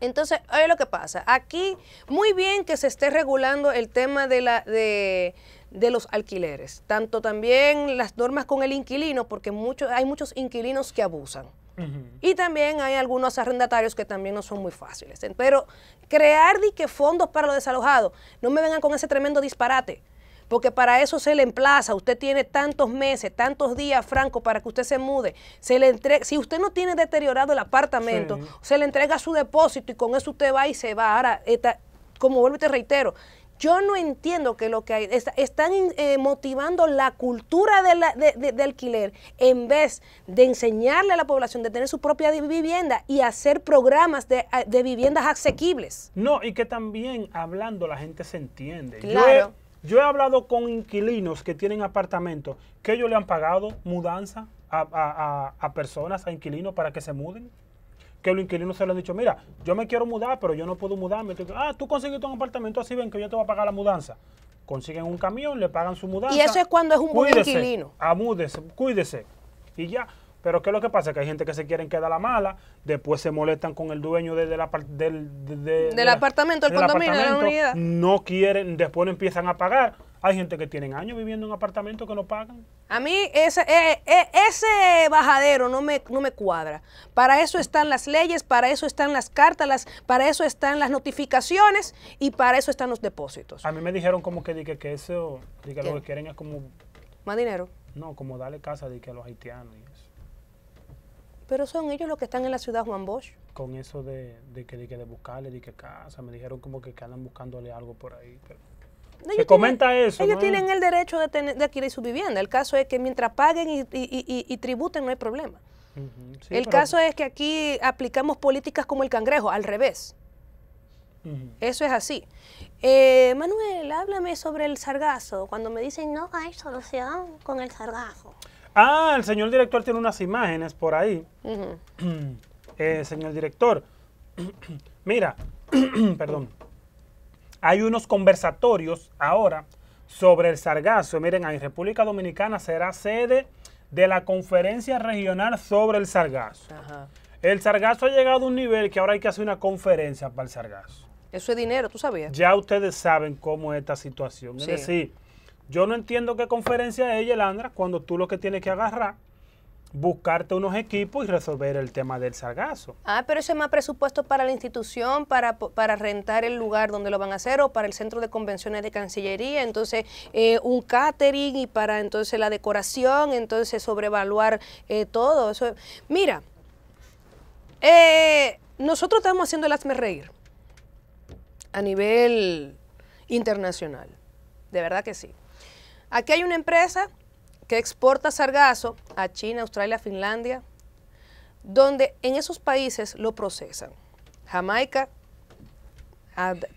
Entonces, oye lo que pasa. Aquí, muy bien que se esté regulando el tema de, la, de, los alquileres, tanto también las normas con el inquilino, porque mucho, hay muchos inquilinos que abusan. Y también hay algunos arrendatarios que también no son muy fáciles. Pero crear fondos para los desalojados, no me vengan con ese tremendo disparate porque para eso se le emplaza, usted tiene tantos meses, tantos días, Franco, para que usted se mude. Se le si usted no tiene deteriorado el apartamento, se le entrega su depósito y con eso usted va y se va. Ahora, como vuelvo y te reitero, yo no entiendo que lo que hay, están eh, motivando la cultura del alquiler en vez de enseñarle a la población de tener su propia vivienda y hacer programas eh, de, viviendas asequibles. No, y que también hablando la gente se entiende. Claro. Yo he hablado con inquilinos que tienen apartamentos que ellos le han pagado mudanza a, personas, a inquilinos para que se muden que los inquilinos se les han dicho, mira, yo me quiero mudar, pero yo no puedo mudarme. ah, tú consigues un apartamento así, ven que yo te voy a pagar la mudanza. Consiguen un camión, le pagan su mudanza. Y eso es cuando es un buen inquilino. Amúdese, cuídese. Y ya, pero ¿qué es lo que pasa? Que hay gente que se quieren quedar a la mala, después se molestan con el dueño la, del, del apartamento, el condominio, de la unidad. No quieren, después no empiezan a pagar. Hay gente que tienen años viviendo en un apartamento que no pagan. A mí ese, eh, eh, ese bajadero no me, no me cuadra. Para eso están las leyes, para eso están las cartas, para eso están las notificaciones y para eso están los depósitos. A mí me dijeron como que, que, que eso, que lo que quieren es como... Más dinero. No, como darle casa de que a los haitianos. Pero son ellos los que están en la ciudad Juan Bosch. Con eso de, de que, de, que de buscarle, de que casa, me dijeron como que, andan buscándole algo por ahí. Pero... comenta eso. Ellos tienen el derecho de, tener, de, adquirir su vivienda. El caso es que mientras paguen y, y, tributen no hay problema. el caso es que aquí aplicamos políticas como el cangrejo, al revés. Eso es así. Eh, Manuel, háblame sobre el sargazo. Cuando me dicen no hay solución con el sargazo. Ah, el señor director tiene unas imágenes por ahí. Eh, señor director, mira, perdón. Hay unos conversatorios ahora sobre el sargazo. Miren, ahí República Dominicana será sede de la conferencia regional sobre el sargazo. El sargazo ha llegado a un nivel que ahora hay que hacer una conferencia para el sargazo. Eso es dinero, tú sabías. Ya ustedes saben cómo es esta situación. Sí. Es decir, yo no entiendo qué conferencia es, andra cuando tú lo que tienes que agarrar, buscarte unos equipos y resolver el tema del sargazo. Ah, pero eso es más presupuesto para la institución, para, rentar el lugar donde lo van a hacer o para el centro de convenciones de Cancillería, entonces eh, un catering y para entonces la decoración, entonces sobrevaluar eh, todo. Eso, mira, eh, nosotros estamos haciendo el hazme reír a nivel internacional, de verdad que sí. Aquí hay una empresa que exporta sargazo a China, Australia, Finlandia, donde en esos países lo procesan. Jamaica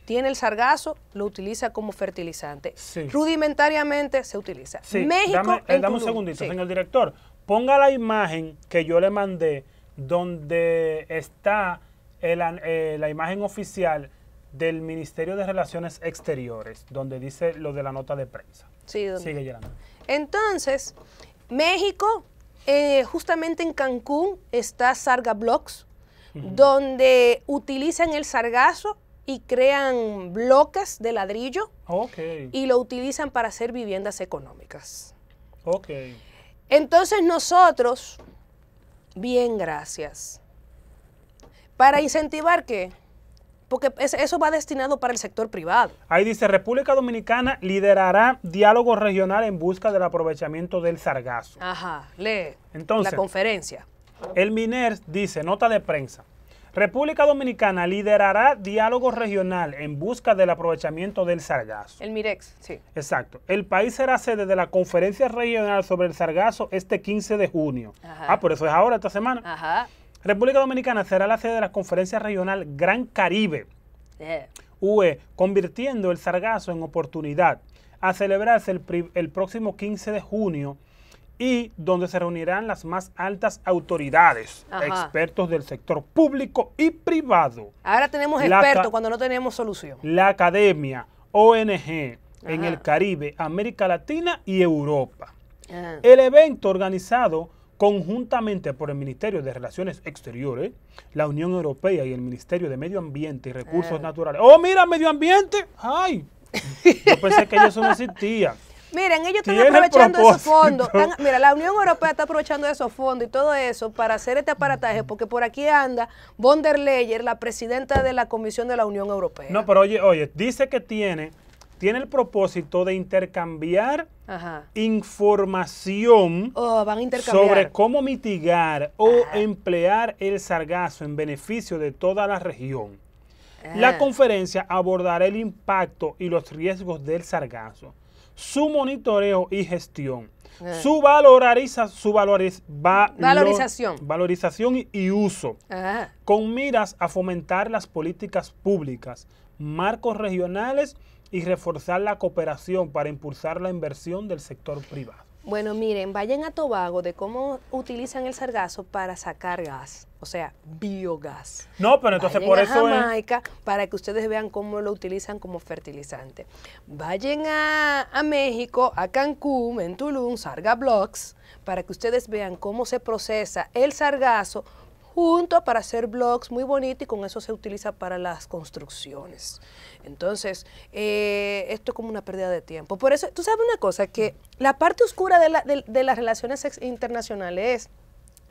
tiene el sargazo, lo utiliza como fertilizante. Rudimentariamente se utiliza. México. Dame, un segundito, señor director. Ponga la imagen que yo le mandé, donde está eh, la imagen oficial del Ministerio de Relaciones Exteriores, donde dice lo de la nota de prensa. Sigue llorando. Entonces, México, eh, justamente en Cancún está Sarga Blocks, donde utilizan el sargazo y crean bloques de ladrillo okay. y lo utilizan para hacer viviendas económicas. Ok. Entonces nosotros, bien, gracias. ¿Para incentivar qué? porque eso va destinado para el sector privado. Ahí dice, República Dominicana liderará diálogo regional en busca del aprovechamiento del sargazo. Ajá, lee Entonces, la conferencia. El MINER dice, nota de prensa. República Dominicana liderará diálogo regional en busca del aprovechamiento del sargazo. El MIREX, sí. Exacto. El país será sede de la conferencia regional sobre el sargazo este 15 de junio. Ajá. Ah, por eso es ahora, esta semana. Ajá. República Dominicana será la sede de la conferencia regional Gran Caribe eh. UE, convirtiendo el sargazo en oportunidad a celebrarse el, próximo 15 de junio y donde se reunirán las más altas autoridades, expertos del sector público y privado. Ahora tenemos expertos cuando no tenemos solución. La academia, ONG, en el Caribe, América Latina y Europa. Ah. El evento organizado conjuntamente por el Ministerio de Relaciones Exteriores, la Unión Europea y el Ministerio de Medio Ambiente y Recursos eh. Naturales. ¡Oh, mira, medio ambiente! ¡Ay! Yo pensé que eso no existía. Miren, ellos están aprovechando esos fondos. mira, la Unión Europea está aprovechando esos fondos y todo eso para hacer este aparataje, porque por aquí anda von der la presidenta de la Comisión de la Unión Europea. No, pero oye, oye, dice que tiene tiene el propósito de intercambiar información oh, sobre cómo mitigar o ah. emplear el sargazo en beneficio de toda la región. La ah. conferencia abordará el impacto y los riesgos del sargazo, su monitoreo y gestión, ah. su, su valorización. y uso, con miras a fomentar las políticas públicas, marcos regionales y reforzar la cooperación para impulsar la inversión del sector privado. Bueno, miren, vayan a Tobago de cómo utilizan el sargazo para sacar gas, o sea, biogás. No, pero entonces vayan por a eso Jamaica para que ustedes vean cómo lo utilizan como fertilizante. Vayan a, a México, a Cancún, en Tulum, Sarga Blocks, para que ustedes vean cómo se procesa el sargazo junto para hacer blogs muy bonitos y con eso se utiliza para las construcciones. Entonces, eh, esto es como una pérdida de tiempo. Por eso, tú sabes una cosa, que la parte oscura de, las relaciones internacionales es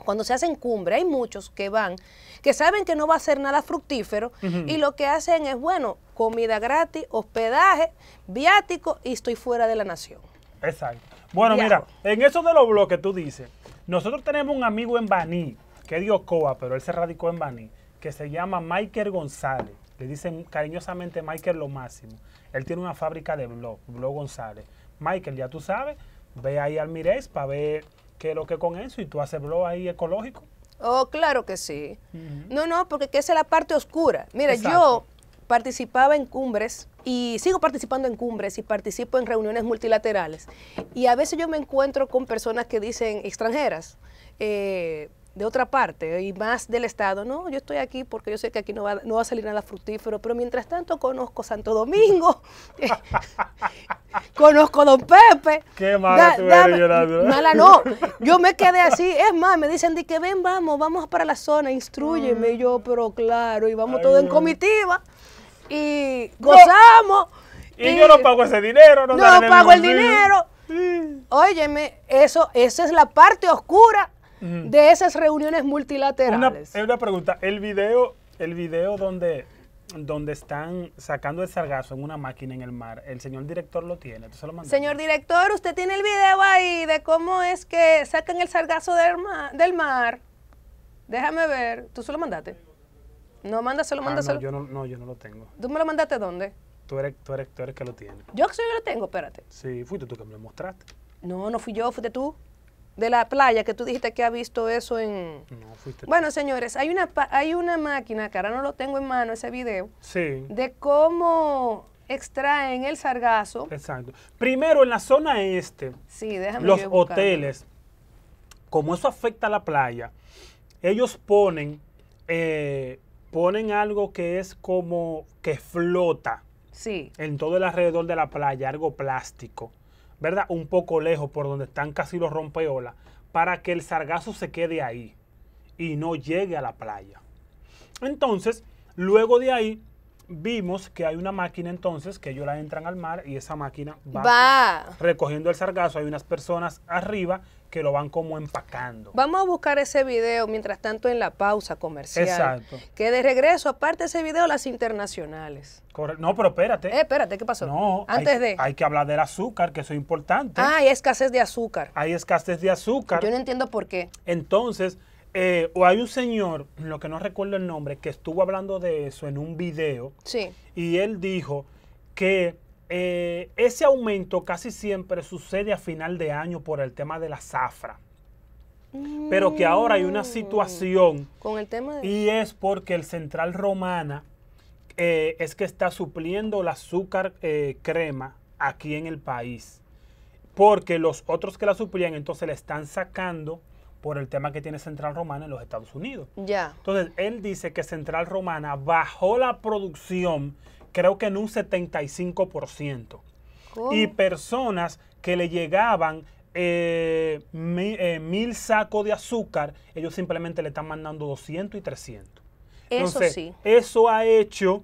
cuando se hacen cumbre, hay muchos que van, que saben que no va a ser nada fructífero y lo que hacen es, bueno, comida gratis, hospedaje, viático y estoy fuera de la nación. Exacto. Bueno, mira, en eso de los bloques tú dices, nosotros tenemos un amigo en Baní que dio COA, pero él se radicó en Baní, que se llama Michael González. Le dicen cariñosamente Michael lo máximo. Él tiene una fábrica de blog, Blog González. Michael, ya tú sabes, ve ahí al Mirex para ver qué es lo que con eso y tú haces blog ahí ecológico. Oh, claro que sí. No, no, porque esa es la parte oscura. Mira, yo participaba en cumbres y sigo participando en cumbres y participo en reuniones multilaterales. Y a veces yo me encuentro con personas que dicen extranjeras. Eh, de otra parte y más del Estado, no, yo estoy aquí porque yo sé que aquí no va, no va a salir nada fructífero, pero mientras tanto conozco Santo Domingo, conozco Don Pepe. Qué mala tú ¿eh? Mala no, yo me quedé así, es más, me dicen de que ven, vamos, vamos para la zona, instruyeme, mm. yo, pero claro, y vamos todos todo en comitiva y gozamos. Y, yo no pago ese dinero, no, no pago el dinero. Óyeme, eso, esa es la parte oscura de esas reuniones multilaterales. es una pregunta, el video, el video donde donde están sacando el sargazo en una máquina en el mar. El señor director lo tiene. señor director, usted tiene el video ahí de cómo es que sacan el sargazo del mar. Déjame ver. ¿Tú se lo mandaste? No, manda, ah, mándaselo. no, yo no, no, yo no lo tengo. ¿Tú me lo mandaste dónde? Tú eres, tú que lo tiene. Yo que soy yo lo tengo, espérate. Sí, fuiste tú que me lo mostraste. No, no fui yo, fuiste tú de la playa, que tú dijiste que ha visto eso en... No, fuiste... Bueno, señores, hay una, hay una máquina, que ahora no lo tengo en mano ese video, sí. de cómo extraen el sargazo. Exacto. Primero, en la zona este, sí, los hoteles, como eso afecta a la playa, ellos ponen, eh, ponen algo que es como que flota. Sí. En todo el alrededor de la playa, algo plástico. ¿verdad? Un poco lejos por donde están casi los rompeolas para que el sargazo se quede ahí y no llegue a la playa. Entonces, luego de ahí vimos que hay una máquina entonces que ellos la entran al mar y esa máquina va, va. recogiendo el sargazo. Hay unas personas arriba que lo van como empacando. Vamos a buscar ese video mientras tanto en la pausa comercial. Exacto. Que de regreso, aparte de ese video, las internacionales. No, pero espérate. Eh, espérate, ¿qué pasó? No, antes de. Hay que hablar del azúcar, que eso es importante. Ah, hay escasez de azúcar. Hay escasez de azúcar. Yo no entiendo por qué. Entonces, eh, o hay un señor, lo que no recuerdo el nombre, que estuvo hablando de eso en un video. Sí. Y él dijo que eh, ese aumento casi siempre sucede a final de año por el tema de la zafra. Pero que ahora hay una situación. Con el tema de... Y es porque el Central Romana eh, es que está supliendo el azúcar eh, crema aquí en el país. Porque los otros que la suplían, entonces le están sacando por el tema que tiene Central Romana en los Estados Unidos. Ya. Entonces, él dice que Central Romana bajó la producción creo que en un 75%. Y personas que le llegaban eh, eh, mil sacos de azúcar, ellos simplemente le están mandando 200 y 300. eso sí. Eso ha hecho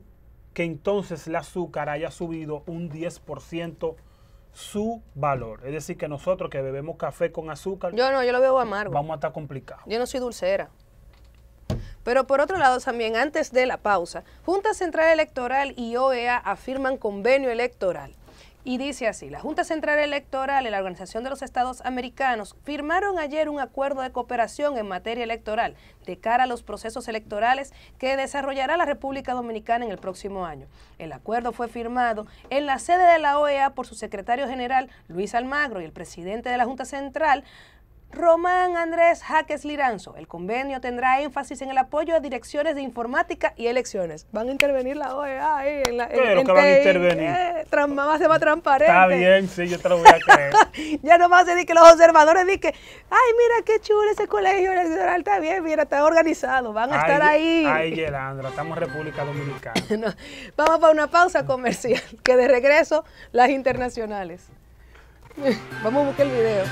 que entonces el azúcar haya subido un 10% su valor. Es decir, que nosotros que bebemos café con azúcar. Yo no, yo lo bebo amargo. Vamos a estar complicados. Yo no soy dulcera. Pero por otro lado, también antes de la pausa, Junta Central Electoral y OEA afirman convenio electoral. Y dice así, la Junta Central Electoral y la Organización de los Estados Americanos firmaron ayer un acuerdo de cooperación en materia electoral de cara a los procesos electorales que desarrollará la República Dominicana en el próximo año. El acuerdo fue firmado en la sede de la OEA por su secretario general Luis Almagro y el presidente de la Junta Central Román Andrés Jaques Liranzo. El convenio tendrá énfasis en el apoyo a direcciones de informática y elecciones. Van a intervenir la OEA ahí en la. Pero que a intervenir. mamá eh, se va transparente. Está bien, sí, yo te lo voy a creer. ya no más se di que los observadores dicen que, ay, mira qué chulo ese colegio electoral, está bien, mira, está organizado, van a estar ahí. Ay, Yelandra, estamos en República Dominicana. Vamos para una pausa comercial, que de regreso las internacionales. Vamos a buscar el video.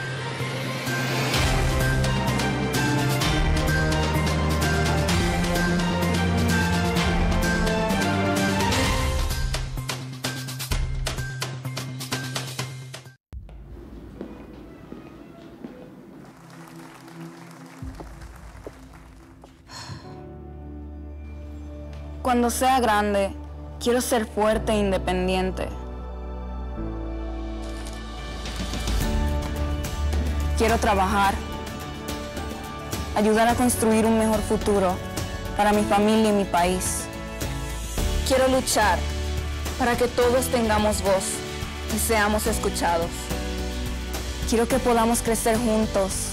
Cuando sea grande, quiero ser fuerte e independiente. Quiero trabajar, ayudar a construir un mejor futuro para mi familia y mi país. Quiero luchar para que todos tengamos voz y seamos escuchados. Quiero que podamos crecer juntos.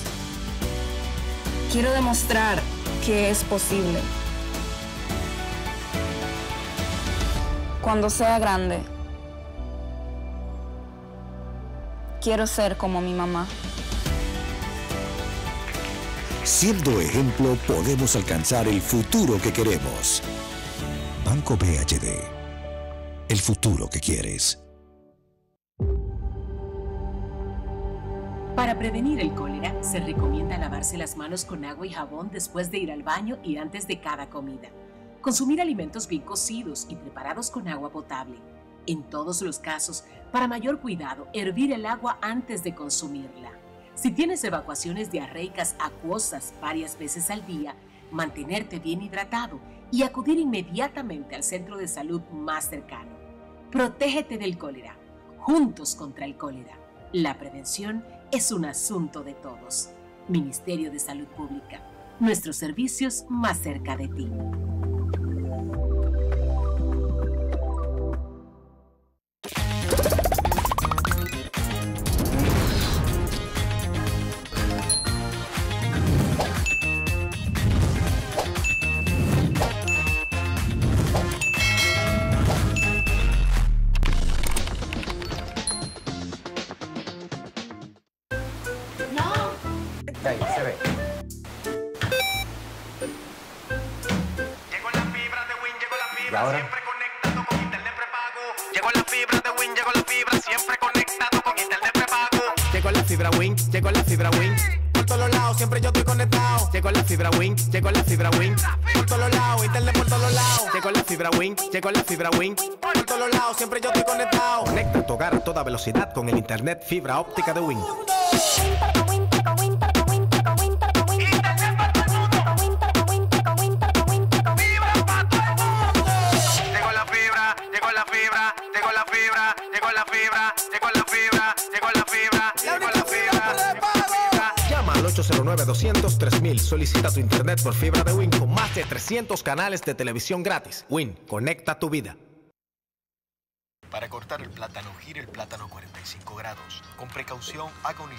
Quiero demostrar que es posible. Cuando sea grande, quiero ser como mi mamá. Siendo ejemplo, podemos alcanzar el futuro que queremos. Banco BHD. El futuro que quieres. Para prevenir el cólera, se recomienda lavarse las manos con agua y jabón después de ir al baño y antes de cada comida consumir alimentos bien cocidos y preparados con agua potable. En todos los casos, para mayor cuidado, hervir el agua antes de consumirla. Si tienes evacuaciones diarreicas acuosas varias veces al día, mantenerte bien hidratado y acudir inmediatamente al centro de salud más cercano. Protégete del cólera. Juntos contra el cólera. La prevención es un asunto de todos. Ministerio de Salud Pública. Nuestros servicios más cerca de ti. con la fibra Wing. Por todos lados siempre yo estoy conectado. Conecta tocar tu hogar a toda velocidad con el internet fibra óptica de fibra Llama al 809 200 3000. Solicita tu internet por fibra de Win 300 canales de televisión gratis. Win, conecta tu vida. Para cortar el plátano, gira el plátano 45 grados. Con precaución, haga una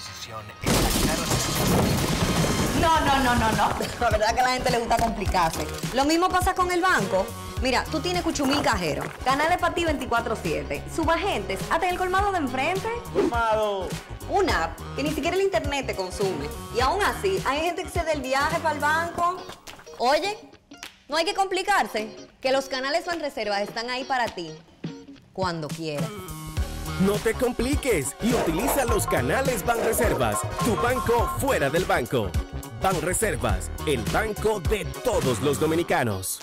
No, no, no, no, no. La verdad que a la gente le gusta complicarse. Lo mismo pasa con el banco. Mira, tú tienes Cuchumil Cajero, canales para ti 24-7, subagentes, hasta el colmado de enfrente. ¡Colmado! Una app que ni siquiera el internet te consume. Y aún así, hay gente que se el viaje para el banco. Oye, no hay que complicarse, que los canales Banreservas están ahí para ti, cuando quieras. No te compliques y utiliza los canales Banreservas, tu banco fuera del banco. Banreservas, el banco de todos los dominicanos.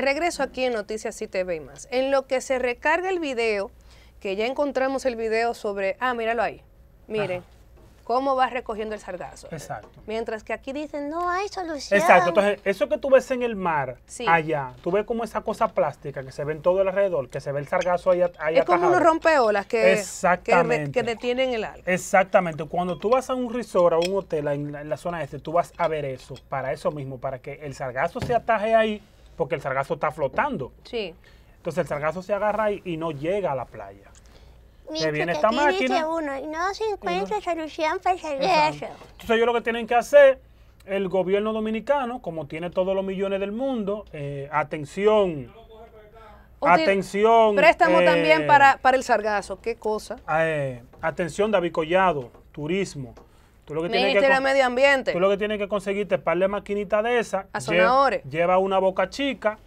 regreso aquí en Noticias y te más. En lo que se recarga el video, que ya encontramos el video sobre, ah, míralo ahí, miren. cómo vas recogiendo el sargazo. Exacto. Mientras que aquí dicen, no hay solución. Exacto. Entonces, eso que tú ves en el mar, allá, tú ves como esa cosa plástica que se ve en todo el alrededor, que se ve el sargazo allá. allá es como unos rompeolas que, Que, detienen el alga. Exactamente. Cuando tú vas a un resort, a un hotel en la zona este, tú vas a ver eso, para eso mismo, para que el sargazo se ataje ahí porque el sargazo está flotando. Sí. Entonces el sargazo se agarra y, no llega a la playa. se viene esta máquina. no se Entonces ellos lo que tienen que hacer, el gobierno dominicano, como tiene todos los millones del mundo, eh, atención. atención. Préstamo eh, también para, el sargazo, qué cosa. Eh, atención, David Collado, turismo. Tú lo que Ministerio tienes que, de Medio Ambiente. lo que tienes que conseguirte par de maquinitas de esas. lleva una boca chica,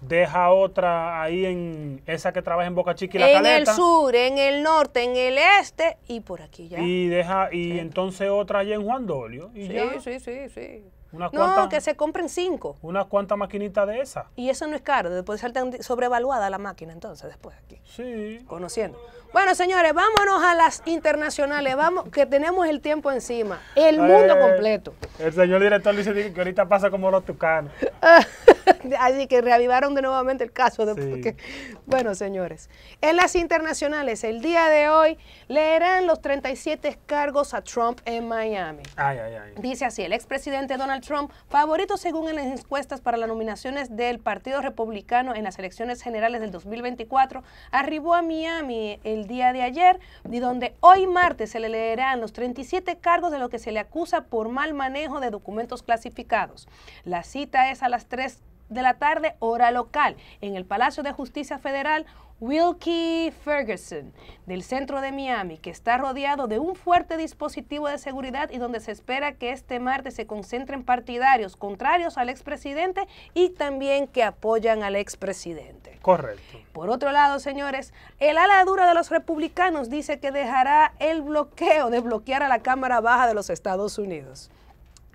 deja otra ahí en esa que trabaja en Boca Chica y la Caleta. En el sur, en el norte, en el este y por aquí ya. Y deja, y entonces otra allá en Juan Dolio. sí, sí, sí, sí. Unas que se compren cinco. Unas cuantas maquinitas de esas. Y eso no es caro, después ser sobrevaluada la máquina entonces, después aquí. Sí. Conociendo. Bueno, señores, vámonos a las internacionales, vamos, que tenemos el tiempo encima, el eh, mundo completo. El señor director dice que ahorita pasa como los tucanos. Así que reavivaron de nuevamente el caso. De, porque, bueno, señores. En las internacionales, el día de hoy leerán los 37 cargos a Trump en Miami. Ay, ay, ay. Dice así, el expresidente Donald Trump, favorito según en las encuestas para las nominaciones del Partido Republicano en las elecciones generales del 2024, arribó a Miami el día de ayer de donde hoy martes se le leerán los 37 cargos de lo que se le acusa por mal manejo de documentos clasificados. La cita es a las 3 de la tarde, hora local, en el Palacio de Justicia Federal. Wilkie Ferguson, del centro de Miami, que está rodeado de un fuerte dispositivo de seguridad y donde se espera que este martes se concentren partidarios contrarios al expresidente y también que apoyan al expresidente. Correcto. Por otro lado, señores, el ala dura de los republicanos dice que dejará el bloqueo de bloquear a la Cámara Baja de los Estados Unidos.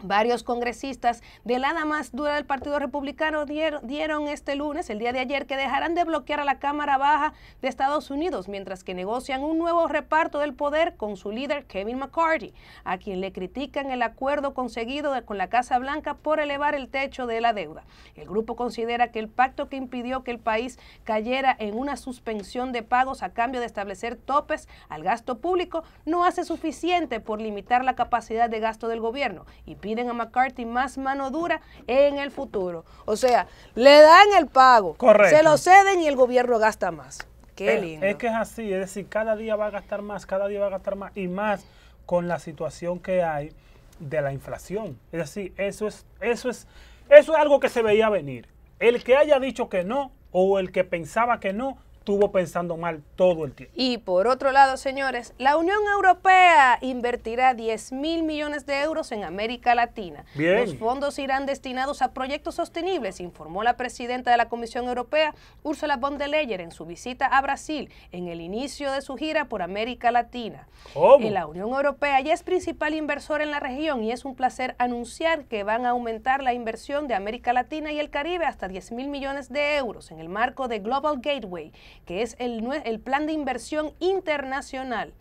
Varios congresistas de la más dura del Partido Republicano dieron, este lunes, el día de ayer, que dejarán de bloquear a la Cámara Baja de Estados Unidos mientras que negocian un nuevo reparto del poder con su líder Kevin McCarthy, a quien le critican el acuerdo conseguido con la Casa Blanca por elevar el techo de la deuda. El grupo considera que el pacto que impidió que el país cayera en una suspensión de pagos a cambio de establecer topes al gasto público no hace suficiente por limitar la capacidad de gasto del gobierno y piden a McCarthy más mano dura en el futuro. O sea, le dan el pago, Correcto. se lo ceden y el gobierno gasta más. Qué Es, que es así, es decir, cada día va a gastar más, cada día va a gastar más y más con la situación que hay de la inflación. Es decir, eso es, eso es, eso es algo que se veía venir. El que haya dicho que no o el que pensaba que no, estuvo pensando mal todo el tiempo. Y por otro lado, señores, la Unión Europea invertirá 10 mil millones de euros en América Latina. Los fondos irán destinados a proyectos sostenibles, informó la presidenta de la Comisión Europea, Ursula von der Leyen, en su visita a Brasil en el inicio de su gira por América Latina. ¿Cómo? la Unión Europea ya es principal inversor en la región y es un placer anunciar que van a aumentar la inversión de América Latina y el Caribe hasta 10 mil millones de euros en el marco de Global Gateway que es el, el plan de inversión internacional.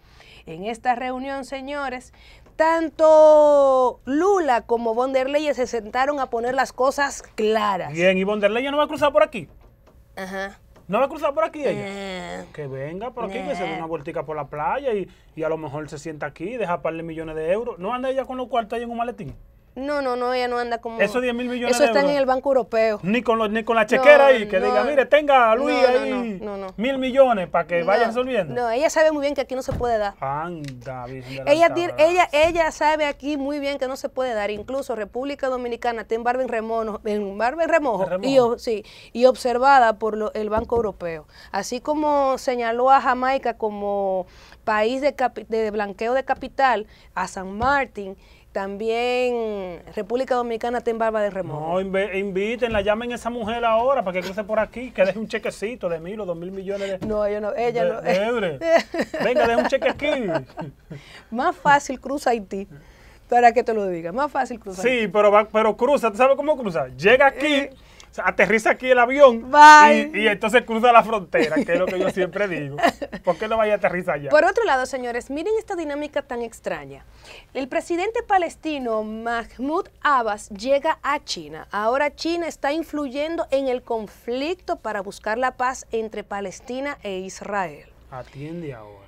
En esta reunión, señores, tanto Lula como von der Leyen se sentaron a poner las cosas claras. Bien, y von der Leyen no va a cruzar por aquí. Ajá. ¿No va a cruzar por aquí ella? Eh. que venga por aquí, que se dé eh. una vueltica por la playa y, y, a lo mejor se sienta aquí y deja par millones de euros. ¿No anda ella con los cuartos ahí en un maletín? No, no, no, ella no anda como. 10 mil millones. Eso están en el Banco Europeo. Ni con, ni con la chequera ahí, que diga, mire, tenga a Luis ahí mil millones para que vaya resolviendo. No, ella sabe muy bien que aquí no se puede dar. Anda, ella, ella, ella sabe aquí muy bien que no se puede dar. Incluso República Dominicana tiene en barba en remojo, en remojo, Y, sí, y observada por el Banco Europeo. Así como señaló a Jamaica como país de blanqueo de capital, a San Martín. También República Dominicana está en barba de remoto. No, invítenla, llamen a esa mujer ahora para que cruce por aquí, que deje un chequecito de mil o dos mil millones de No, yo no, ella no. Venga, deje un cheque aquí. Más fácil cruza Haití. Para que te lo diga, más fácil cruzar. Sí, pero, pero cruza, ¿tú sabes cómo cruza? Llega aquí. Eh, aterriza aquí el avión y, y, entonces cruza la frontera, que es lo que yo siempre digo. ¿Por qué no vaya a aterrizar allá? Por otro lado, señores, miren esta dinámica tan extraña. El presidente palestino Mahmoud Abbas llega a China. Ahora China está influyendo en el conflicto para buscar la paz entre Palestina e Israel. Atiende ahora.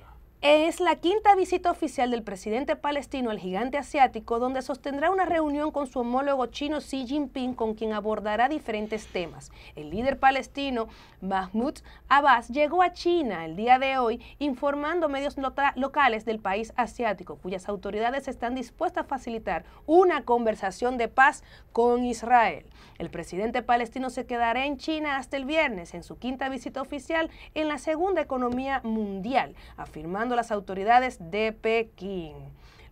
Es la quinta visita oficial del presidente palestino al gigante asiático, donde sostendrá una reunión con su homólogo chino Xi Jinping, con quien abordará diferentes temas. El líder palestino Mahmoud Abbas llegó a China el día de hoy informando medios locales del país asiático, cuyas autoridades están dispuestas a facilitar una conversación de paz con Israel. El presidente palestino se quedará en China hasta el viernes, en su quinta visita oficial en la segunda economía mundial, afirmando las autoridades de Pekín.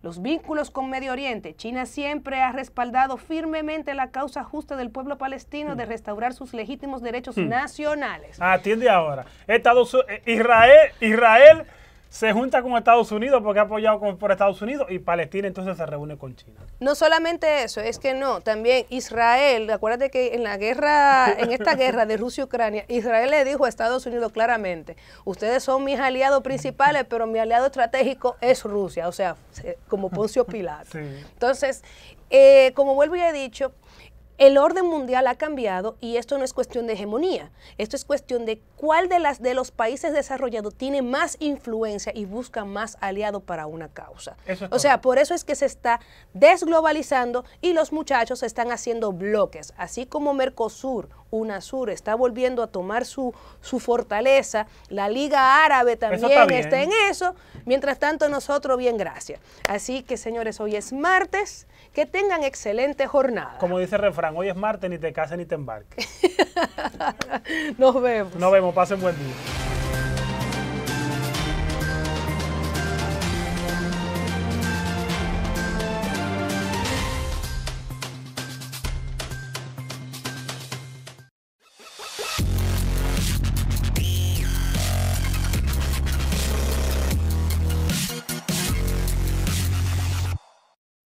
Los vínculos con Medio Oriente. China siempre ha respaldado firmemente la causa justa del pueblo palestino de hmm. restaurar sus legítimos derechos hmm. nacionales. Atiende ahora. Estados eh, Israel, Israel se junta con Estados Unidos porque ha apoyado por Estados Unidos y Palestina entonces se reúne con China. No solamente eso, es que no, también Israel, acuérdate que en la guerra, en esta guerra de Rusia Ucrania, Israel le dijo a Estados Unidos claramente, ustedes son mis aliados principales, pero mi aliado estratégico es Rusia, o sea, como Poncio Pilato. Entonces, eh, como vuelvo y he dicho, el orden mundial ha cambiado y esto no es cuestión de hegemonía, esto es cuestión de cuál de, las, de los países desarrollados tiene más influencia y busca más aliado para una causa. o sea, por eso es que se está desglobalizando y los muchachos están haciendo bloques, así como Mercosur, UNASUR está volviendo a tomar su, su fortaleza, la Liga Árabe también está, en eso, mientras tanto nosotros bien gracias. Así que señores, hoy es martes, que tengan excelente jornada. Como dice refrán, hoy es martes, ni te cases ni te embarques. Nos vemos. Nos vemos, pasen buen día.